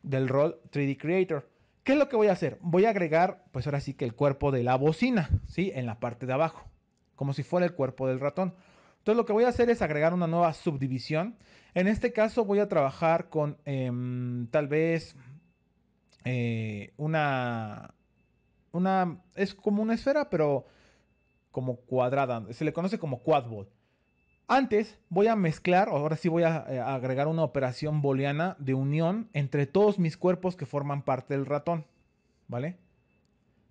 Del Roll 3D Creator. ¿Qué es lo que voy a hacer? Voy a agregar, pues ahora sí que el cuerpo de la bocina, ¿sí? En la parte de abajo, como si fuera el cuerpo del ratón. Entonces lo que voy a hacer es agregar una nueva subdivisión. En este caso voy a trabajar con em, tal vez eh, una, una... Es como una esfera, pero como cuadrada. Se le conoce como quadbot. Antes voy a mezclar, ahora sí voy eh, a, agregar una operación booleana de unión entre todos mis cuerpos que forman parte del ratón. ¿Vale?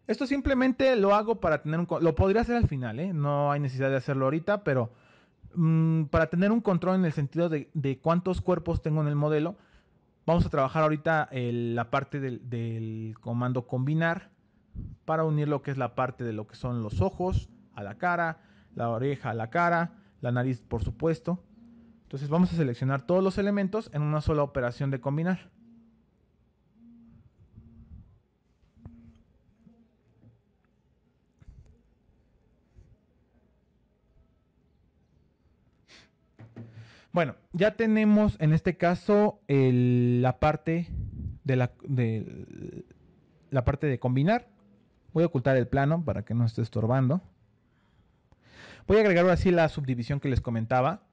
Esto simplemente lo hago para tener un... Lo podría hacer al final, ¿eh? No hay necesidad de hacerlo ahorita, pero... Mm, para tener un control en el sentido de cuántos cuerpos tengo en el modelo Vamos a trabajar ahorita la parte del, del, comando combinar para unir lo que es la parte de lo que son los ojos a la cara, la oreja a la cara, la nariz por supuesto. Entonces vamos a seleccionar todos los elementos en una sola operación de combinar. Bueno, ya tenemos en este caso la parte de la, parte de combinar. Voy a ocultar el plano para que no esté estorbando. Voy a agregar ahora sí la subdivisión que les comentaba.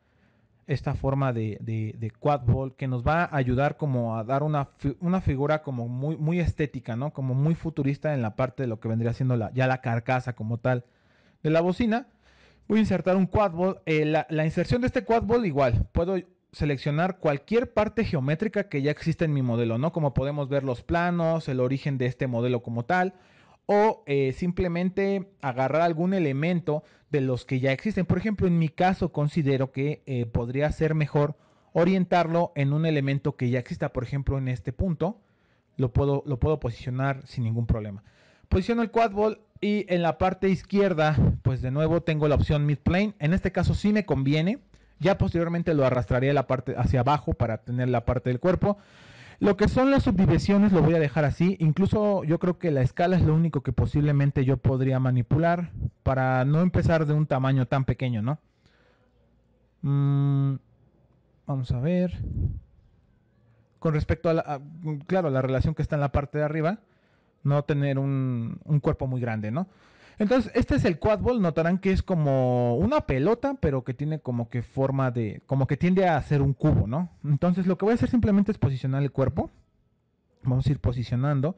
Esta forma de, quad ball que nos va a ayudar como a dar una, figura como muy, muy estética, ¿no? Como muy futurista en la parte de lo que vendría siendo ya la carcasa como tal de la bocina. Voy a insertar un quad eh, la, inserción de este ball, igual. Puedo seleccionar cualquier parte geométrica que ya exista en mi modelo, ¿no? Como podemos ver los planos, el origen de este modelo como tal. O eh, simplemente agarrar algún elemento de los que ya existen. Por ejemplo, en mi caso considero que eh, podría ser mejor orientarlo en un elemento que ya exista. Por ejemplo, en este punto lo puedo, lo puedo posicionar sin ningún problema. Posiciono el quadball y en la parte izquierda, pues de nuevo tengo la opción mid plane. En este caso sí me conviene. Ya posteriormente lo arrastraría la parte hacia abajo para tener la parte del cuerpo. Lo que son las subdivisiones lo voy a dejar así. Incluso yo creo que la escala es lo único que posiblemente yo podría manipular para no empezar de un tamaño tan pequeño, ¿no? Mm, vamos a ver. Con respecto a, la, a, claro, la relación que está en la parte de arriba no tener un, cuerpo muy grande, ¿no? Entonces, este es el quad ball. Notarán que es como una pelota, pero que tiene como que forma de. como que tiende a ser un cubo, ¿no? Entonces, lo que voy a hacer simplemente es posicionar el cuerpo. Vamos a ir posicionando.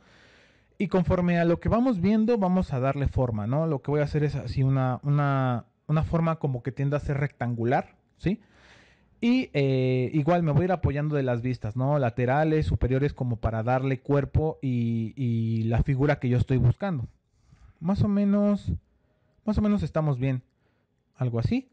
Y conforme a lo que vamos viendo, vamos a darle forma, ¿no? Lo que voy a hacer es así una, una, una forma como que tiende a ser rectangular, ¿sí? Y eh, igual me voy a ir apoyando de las vistas, ¿no? Laterales, superiores, como para darle cuerpo y, la figura que yo estoy buscando. Más o menos, más o menos estamos bien. Algo así.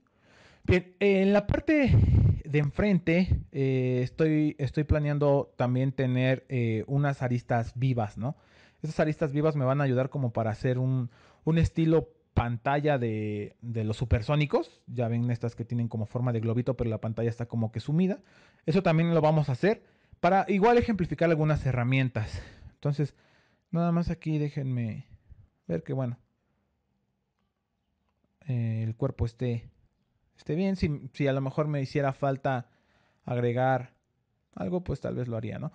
Bien, en la parte de enfrente eh, estoy, estoy planeando también tener eh, unas aristas vivas, ¿no? Esas aristas vivas me van a ayudar como para hacer un, un estilo pantalla de, los supersónicos. Ya ven estas que tienen como forma de globito, pero la pantalla está como que sumida. Eso también lo vamos a hacer para igual ejemplificar algunas herramientas. Entonces, nada más aquí déjenme ver que bueno. Eh, el cuerpo esté, esté bien. Si, si a lo mejor me hiciera falta agregar algo, pues tal vez lo haría, ¿no?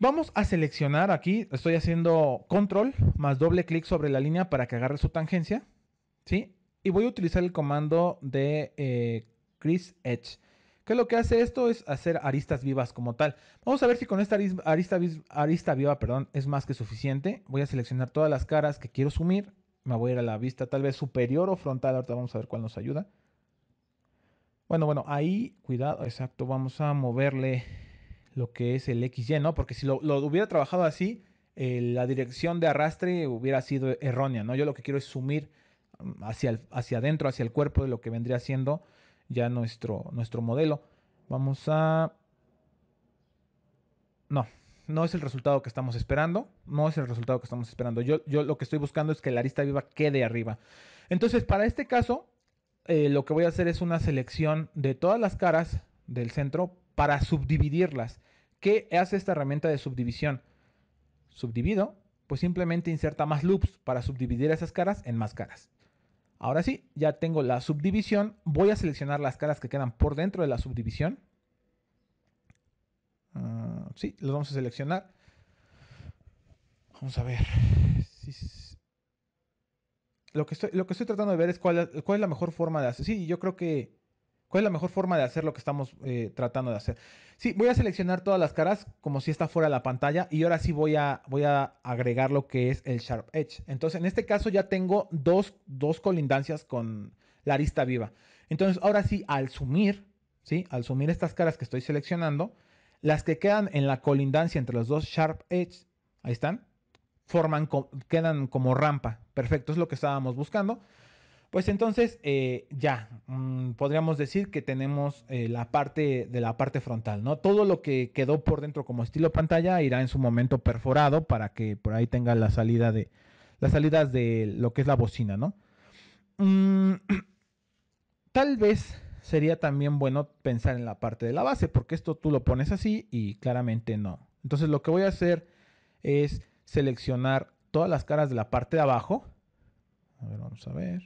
Vamos a seleccionar aquí, estoy haciendo control más doble clic sobre la línea para que agarre su tangencia, ¿sí? Y voy a utilizar el comando de eh, Chris Edge. que lo que hace esto? Es hacer aristas vivas como tal. Vamos a ver si con esta arista, arista viva perdón, es más que suficiente. Voy a seleccionar todas las caras que quiero sumir. Me voy a ir a la vista tal vez superior o frontal. Ahorita vamos a ver cuál nos ayuda. Bueno, bueno, ahí, cuidado, exacto. Vamos a moverle lo que es el XY, ¿no? Porque si lo, hubiera trabajado así, eh, la dirección de arrastre hubiera sido errónea, ¿no? Yo lo que quiero es sumir mm, hacia, hacia adentro, hacia el cuerpo de lo que vendría siendo ya nuestro, nuestro modelo. Vamos a... No, no es el resultado que estamos esperando. No es el resultado que estamos esperando. Yo, yo lo que estoy buscando es que la arista viva quede arriba. Entonces, para este caso, eh, lo que voy a hacer es una selección de todas las caras del centro para subdividirlas. ¿Qué hace esta herramienta de subdivisión? Subdivido, pues simplemente inserta más loops para subdividir esas caras en más caras. Ahora sí, ya tengo la subdivisión. Voy a seleccionar las caras que quedan por dentro de la subdivisión. Ah, sí, los vamos a seleccionar. Vamos a ver. Lo que, estoy, tratando de ver es cuál, cuál es la mejor forma de hacer. Sí, yo creo que ¿Cuál es la mejor forma de hacer lo que estamos eh, tratando de hacer? Sí, voy a seleccionar todas las caras como si esta fuera la pantalla y ahora sí voy a, voy a agregar lo que es el Sharp Edge. Entonces, en este caso ya tengo dos, colindancias con la arista viva. Entonces, ahora sí, al sumir, ¿sí? Al sumir estas caras que estoy seleccionando, las que quedan en la colindancia entre los dos Sharp Edge, ahí están, forman, quedan como rampa. Perfecto, es lo que estábamos buscando. Pues entonces eh, ya mm, podríamos decir que tenemos eh, la parte de la parte frontal, ¿no? Todo lo que quedó por dentro como estilo pantalla irá en su momento perforado para que por ahí tenga la salida de las salidas de lo que es la bocina, ¿no? Mm, tal vez sería también bueno pensar en la parte de la base, porque esto tú lo pones así y claramente no. Entonces lo que voy a hacer es seleccionar todas las caras de la parte de abajo. A ver, vamos a ver.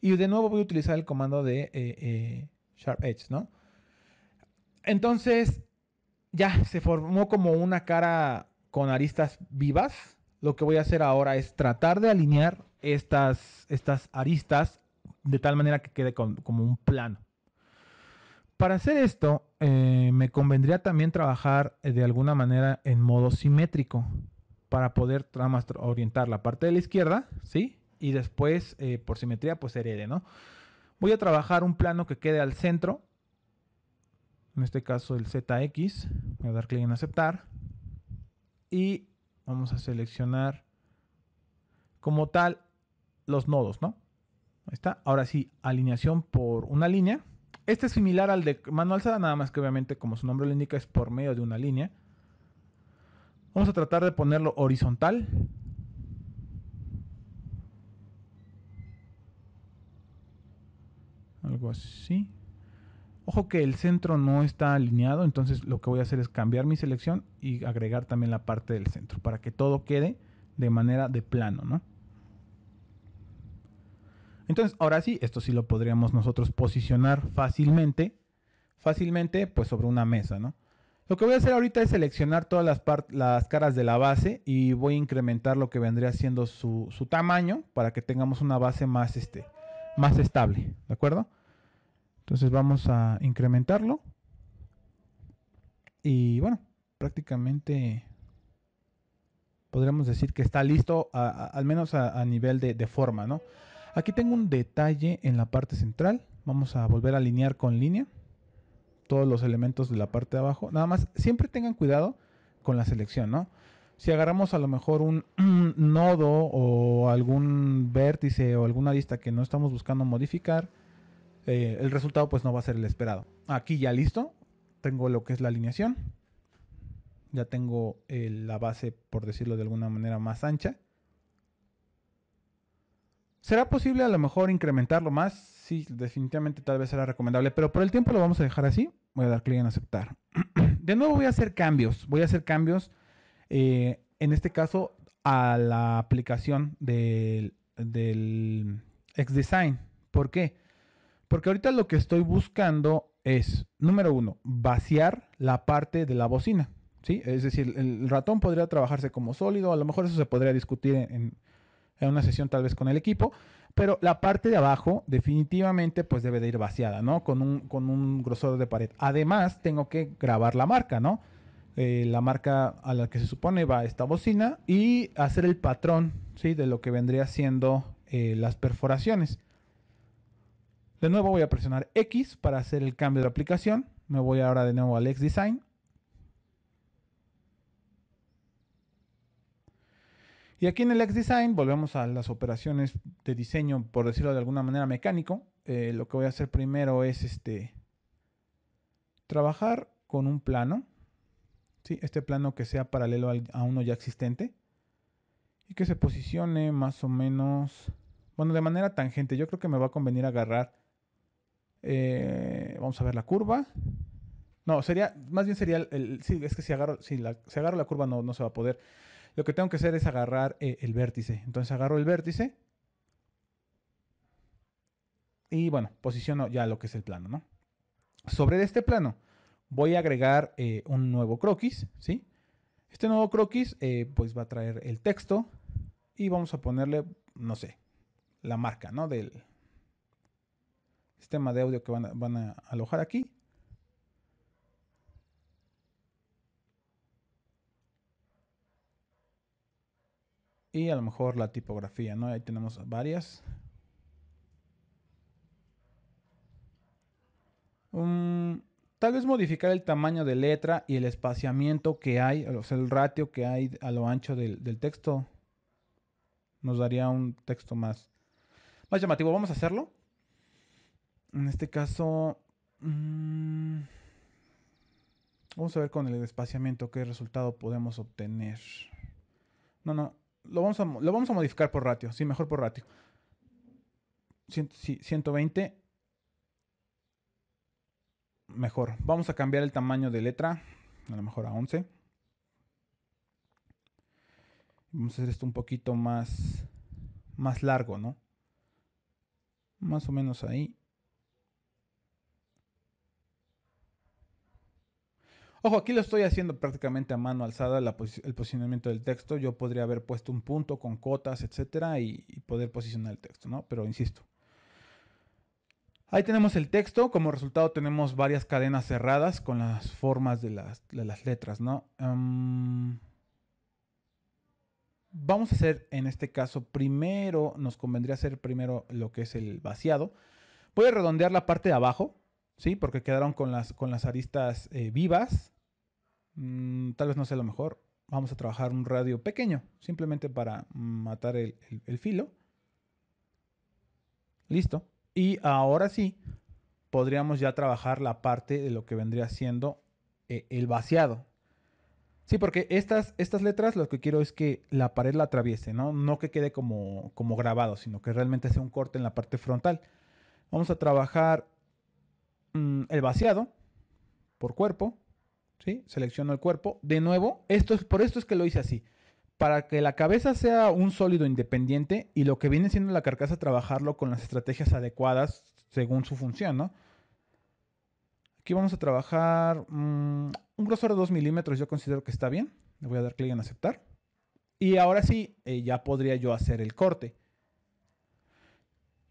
Y de nuevo voy a utilizar el comando de eh, eh, Sharp Edge, ¿no? Entonces, ya se formó como una cara con aristas vivas. Lo que voy a hacer ahora es tratar de alinear estas, estas aristas de tal manera que quede como un plano. Para hacer esto, eh, me convendría también trabajar de alguna manera en modo simétrico para poder orientar la parte de la izquierda, ¿sí? y después eh, por simetría pues herede, ¿no? Voy a trabajar un plano que quede al centro, en este caso el ZX, voy a dar clic en aceptar y vamos a seleccionar como tal los nodos, ¿no? Ahí está. Ahora sí, alineación por una línea. Este es similar al de mano alzada, nada más que obviamente como su nombre lo indica es por medio de una línea. Vamos a tratar de ponerlo horizontal. algo así. Ojo que el centro no está alineado, entonces lo que voy a hacer es cambiar mi selección y agregar también la parte del centro para que todo quede de manera de plano, ¿no? Entonces, ahora sí, esto sí lo podríamos nosotros posicionar fácilmente, fácilmente pues sobre una mesa, ¿no? Lo que voy a hacer ahorita es seleccionar todas las, las caras de la base y voy a incrementar lo que vendría siendo su, su tamaño para que tengamos una base más, este, más estable, ¿de acuerdo? Entonces vamos a incrementarlo. Y bueno, prácticamente podríamos decir que está listo, al menos a, nivel de, forma, ¿no? Aquí tengo un detalle en la parte central. Vamos a volver a alinear con línea todos los elementos de la parte de abajo. Nada más, siempre tengan cuidado con la selección, ¿no? Si agarramos a lo mejor un nodo o algún vértice o alguna lista que no estamos buscando modificar, eh, el resultado pues no va a ser el esperado. Aquí ya listo, tengo lo que es la alineación, ya tengo eh, la base, por decirlo de alguna manera, más ancha. ¿Será posible a lo mejor incrementarlo más? Sí, definitivamente tal vez será recomendable, pero por el tiempo lo vamos a dejar así. Voy a dar clic en aceptar. De nuevo voy a hacer cambios. Voy a hacer cambios, eh, en este caso, a la aplicación del, del Design ¿Por qué? Porque ahorita lo que estoy buscando es, número uno, vaciar la parte de la bocina. ¿sí? Es decir, el ratón podría trabajarse como sólido, a lo mejor eso se podría discutir en, una sesión tal vez con el equipo, pero la parte de abajo definitivamente pues debe de ir vaciada, ¿no? Con un, con un grosor de pared. Además, tengo que grabar la marca, ¿no? Eh, la marca a la que se supone va esta bocina y hacer el patrón, ¿sí? De lo que vendría siendo eh, las perforaciones. De nuevo voy a presionar X para hacer el cambio de aplicación. Me voy ahora de nuevo al X-Design. Y aquí en el X-Design volvemos a las operaciones de diseño, por decirlo de alguna manera, mecánico. Eh, lo que voy a hacer primero es este trabajar con un plano. ¿sí? Este plano que sea paralelo a uno ya existente. Y que se posicione más o menos, bueno, de manera tangente. Yo creo que me va a convenir agarrar eh, vamos a ver la curva. No, sería, más bien sería el, sí, es que si agarro, si, la, agarro la curva no, no, se va a poder. Lo que tengo que hacer es agarrar eh, el vértice. Entonces agarro el vértice. Y bueno, posiciono ya lo que es el plano, ¿no? Sobre este plano voy a agregar eh, un nuevo croquis, ¿sí? Este nuevo croquis pues va a traer el texto y vamos a ponerle, no sé, la marca, ¿no? Del, sistema de audio que van a, alojar aquí. Y a lo mejor la tipografía, ¿no? Ahí tenemos varias. Mm, tal vez modificar el tamaño de letra y el espaciamiento que hay, o sea, el ratio que hay a lo ancho del, del texto, nos daría un texto más, más llamativo. Vamos a hacerlo. En este caso, mm, vamos a ver con el espaciamiento qué resultado podemos obtener. No, no, lo vamos a, lo vamos a modificar por ratio, sí, mejor por ratio. 120, mejor. Vamos a cambiar el tamaño de letra, a lo mejor a 11. Vamos a hacer esto un poquito más, más largo, ¿no? Más o menos ahí. Ojo, aquí lo estoy haciendo prácticamente a mano alzada el posicionamiento del texto. Yo podría haber puesto un punto con cotas, etcétera, y, poder posicionar el texto, ¿no? Pero insisto. Ahí tenemos el texto. Como resultado tenemos varias cadenas cerradas con las formas de las, letras, ¿no? Em, vamos a hacer en este caso primero, nos convendría hacer primero lo que es el vaciado. Voy a redondear la parte de abajo ¿sí? Porque quedaron con las, con las aristas eh, vivas. Mm, tal vez no sea lo mejor. Vamos a trabajar un radio pequeño, simplemente para matar el, filo. Listo. Y ahora sí, podríamos ya trabajar la parte de lo que vendría siendo eh, el vaciado. Sí, porque estas, estas letras lo que quiero es que la pared la atraviese, ¿no? No que quede como, como grabado, sino que realmente sea un corte en la parte frontal. Vamos a trabajar Mm, el vaciado por cuerpo, ¿sí? Selecciono el cuerpo. De nuevo, esto es, por esto es que lo hice así. Para que la cabeza sea un sólido independiente y lo que viene siendo la carcasa trabajarlo con las estrategias adecuadas según su función, ¿no? Aquí vamos a trabajar mm, un grosor de 2 milímetros, yo considero que está bien. Le voy a dar clic en aceptar. Y ahora sí, eh, ya podría yo hacer el corte.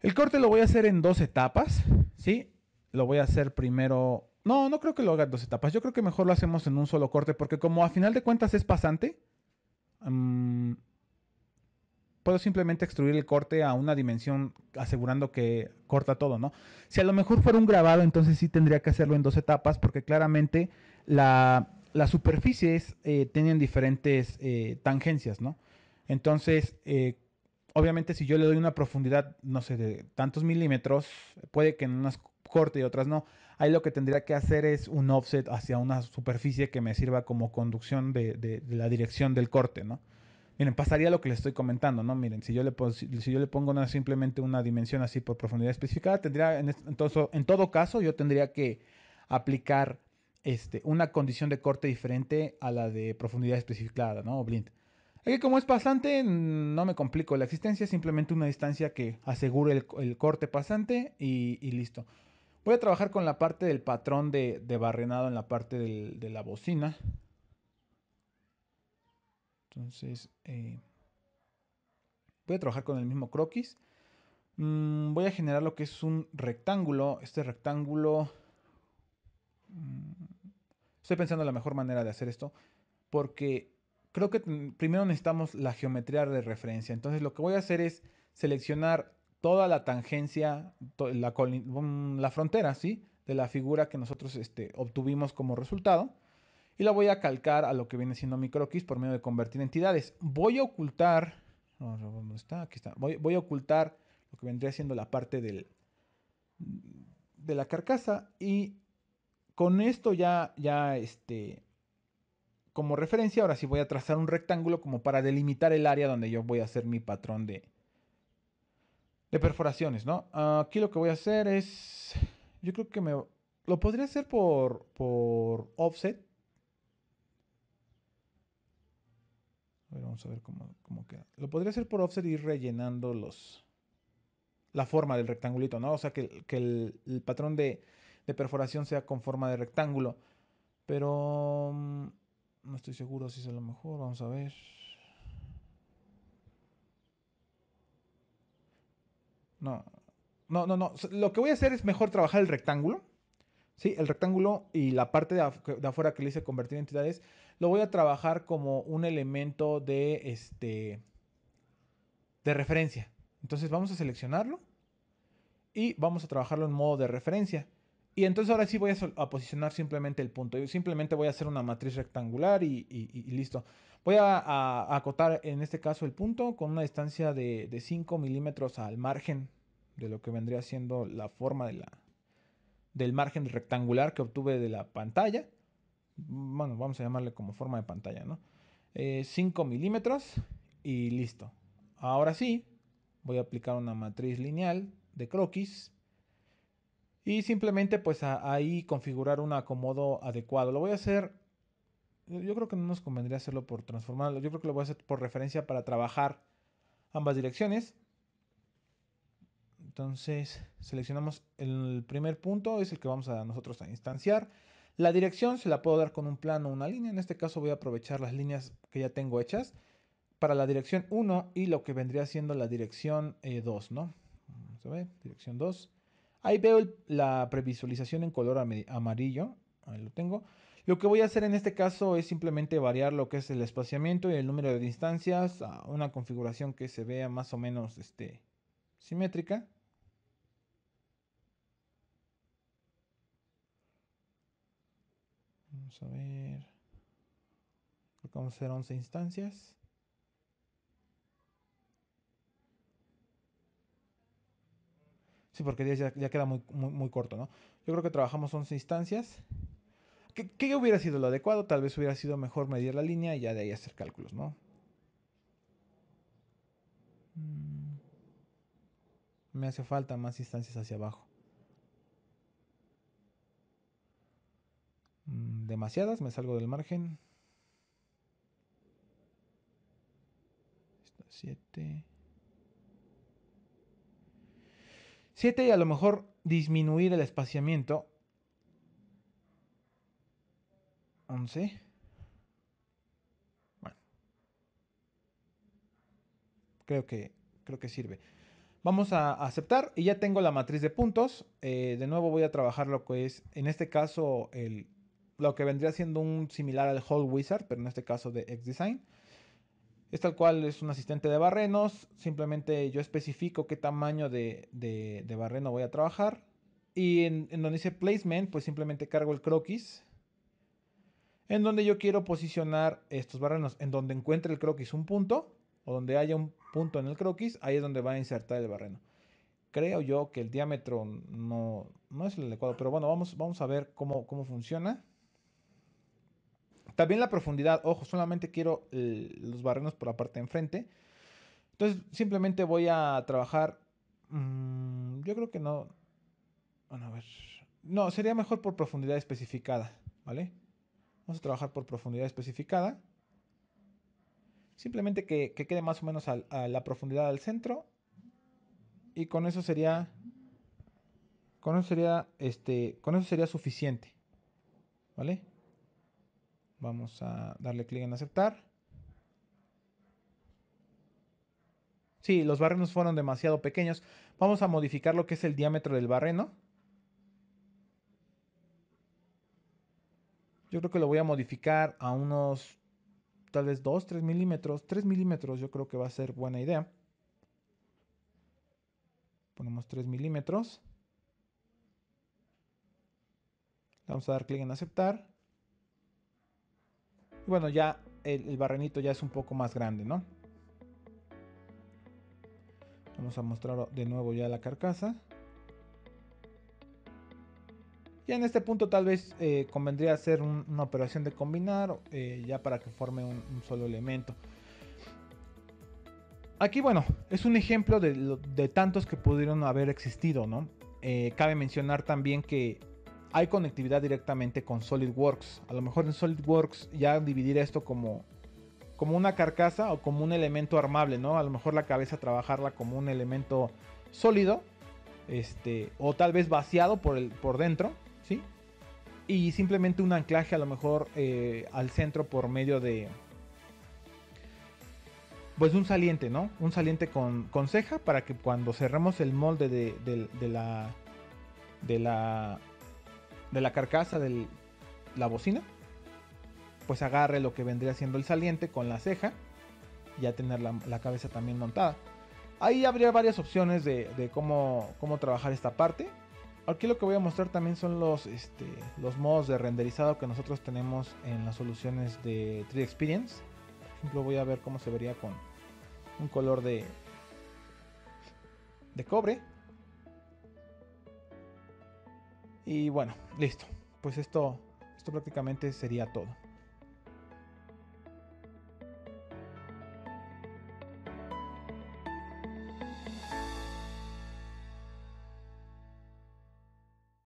El corte lo voy a hacer en dos etapas, ¿sí? lo voy a hacer primero. No, no creo que lo haga en dos etapas. Yo creo que mejor lo hacemos en un solo corte, porque como a final de cuentas es pasante, puedo simplemente extruir el corte a una dimensión asegurando que corta todo, ¿no? Si a lo mejor fuera un grabado, entonces sí tendría que hacerlo en dos etapas, porque claramente las superficies eh, tienen diferentes eh, tangencias, ¿no? Entonces, eh, obviamente si yo le doy una profundidad, no sé, de tantos milímetros, puede que en unas corte y otras no. Ahí lo que tendría que hacer es un offset hacia una superficie que me sirva como conducción de, la dirección del corte, ¿no? Miren, pasaría lo que les estoy comentando, ¿no? Miren, si yo le, si yo le pongo simplemente una dimensión así por profundidad especificada, tendría, en, entonces, en todo caso, yo tendría que aplicar este, una condición de corte diferente a la de profundidad especificada, ¿no? O blind. Aquí como es pasante, no me complico la existencia, simplemente una distancia que asegure el, corte pasante y, listo. Voy a trabajar con la parte del patrón de, barrenado en la parte de la bocina. Entonces, voy eh, a trabajar con el mismo croquis. Mm, voy a generar lo que es un rectángulo. Este rectángulo... Mm, estoy pensando la mejor manera de hacer esto. Porque creo que primero necesitamos la geometría de referencia. Entonces lo que voy a hacer es seleccionar toda la tangencia, la, mm, la, frontera, ¿sí? De la figura que nosotros este, obtuvimos como resultado. Y la voy a calcar a lo que viene siendo mi croquis por medio de convertir entidades. Voy a ocultar... ¿Dónde está? Aquí está. Voy, a ocultar lo que vendría siendo la parte del, de la carcasa. Y con esto ya, ya este, como referencia, ahora sí voy a trazar un rectángulo como para delimitar el área donde yo voy a hacer mi patrón de, de perforaciones, ¿no? Ah, aquí lo que voy a hacer es, yo creo que me, lo podría hacer por, por offset. A ver, vamos a ver cómo, queda. Lo podría hacer por offset y ir rellenando los, la forma del rectangulito, ¿no? O sea, que, el, patrón de, perforación sea con forma de rectángulo. Pero mm, no estoy seguro si es a lo mejor, vamos a ver. No, no, no, Lo que voy a hacer es mejor trabajar el rectángulo. Sí, el rectángulo y la parte de, afuera que le hice convertir en entidades, lo voy a trabajar como un elemento de, este, de referencia. Entonces vamos a seleccionarlo y vamos a trabajarlo en modo de referencia. Y entonces ahora sí voy a, posicionar simplemente el punto. Yo simplemente voy a hacer una matriz rectangular y, listo. Voy a, acotar en este caso el punto con una distancia de, de 5 milímetros al margen de lo que vendría siendo la forma de la, del margen rectangular que obtuve de la pantalla. Bueno, vamos a llamarle como forma de pantalla, ¿no? 5 eh, milímetros y listo. Ahora sí, voy a aplicar una matriz lineal de croquis y simplemente pues ahí configurar un acomodo adecuado. Lo voy a hacer, yo creo que no nos convendría hacerlo por transformarlo, yo creo que lo voy a hacer por referencia para trabajar ambas direcciones. Entonces seleccionamos el primer punto, es el que vamos a nosotros a instanciar. La dirección se la puedo dar con un plano o una línea. En este caso voy a aprovechar las líneas que ya tengo hechas para la dirección 1 y lo que vendría siendo la dirección 2, eh, ¿no? dirección 2. Ahí veo la previsualización en color amarillo. Ahí lo tengo. Lo que voy a hacer en este caso es simplemente variar lo que es el espaciamiento y el número de distancias a una configuración que se vea más o menos este, simétrica. Vamos a ver. Creo que vamos a hacer 11 instancias. Sí, porque ya, queda muy, corto, ¿no? Yo creo que trabajamos 11 instancias. que ¿Qué hubiera sido lo adecuado? Tal vez hubiera sido mejor medir la línea y ya de ahí hacer cálculos, ¿no? Mm. Me hace falta más instancias hacia abajo. demasiadas, me salgo del margen. 7. 7 y a lo mejor disminuir el espaciamiento. 11. Bueno. Creo que, creo que sirve. Vamos a aceptar y ya tengo la matriz de puntos. Eh, de nuevo voy a trabajar lo que es, en este caso, el, lo que vendría siendo un similar al Hall Wizard, pero en este caso de X-Design. Es tal cual, es un asistente de barrenos. Simplemente yo especifico qué tamaño de, barreno voy a trabajar. Y en, donde dice placement, pues simplemente cargo el croquis. En donde yo quiero posicionar estos barrenos. En donde encuentre el croquis un punto. O donde haya un punto en el croquis. Ahí es donde va a insertar el barreno. Creo yo que el diámetro no, es el adecuado. Pero bueno, vamos, vamos a ver cómo, cómo funciona. También la profundidad, ojo, solamente quiero los barrenos por la parte de enfrente. Entonces simplemente voy a trabajar, mm, yo creo que no, bueno, a ver, no, sería mejor por profundidad especificada, ¿vale? Vamos a trabajar por profundidad especificada. Simplemente que, quede más o menos a, la profundidad del centro. Y con eso sería. Con eso sería. Este. Con eso sería suficiente. ¿Vale? Vamos a darle clic en aceptar. Sí, los barrenos fueron demasiado pequeños. Vamos a modificar lo que es el diámetro del barreno. Yo creo que lo voy a modificar a unos tal vez 2, 3 milímetros. 3 milímetros yo creo que va a ser buena idea. Ponemos 3 milímetros. Vamos a dar clic en aceptar. Y bueno, ya el, barrenito ya es un poco más grande, ¿no? Vamos a mostrar de nuevo ya la carcasa. Y en este punto tal vez eh, convendría hacer una operación de combinar eh, ya para que forme un, solo elemento. Aquí bueno, es un ejemplo de, tantos que pudieron haber existido, ¿no? Eh, cabe mencionar también que hay conectividad directamente con SolidWorks. A lo mejor en SolidWorks ya dividir esto como, como una carcasa o como un elemento armable, ¿no? A lo mejor la cabeza trabajarla como un elemento sólido, este, o tal vez vaciado por, el, por dentro, ¿sí? Y simplemente un anclaje a lo mejor eh, al centro por medio de... Pues un saliente, ¿no? Un saliente con, con ceja para que cuando cerremos el molde de la... De la de la carcasa de la bocina, pues agarre lo que vendría siendo el saliente con la ceja, ya tener la, cabeza también montada. Ahí habría varias opciones de, cómo, cómo, trabajar esta parte. Aquí lo que voy a mostrar también son los, este, los modos de renderizado que nosotros tenemos en las soluciones de 3D Experience. Por ejemplo, voy a ver cómo se vería con un color de, de cobre. Y bueno, listo. Pues esto, esto prácticamente sería todo.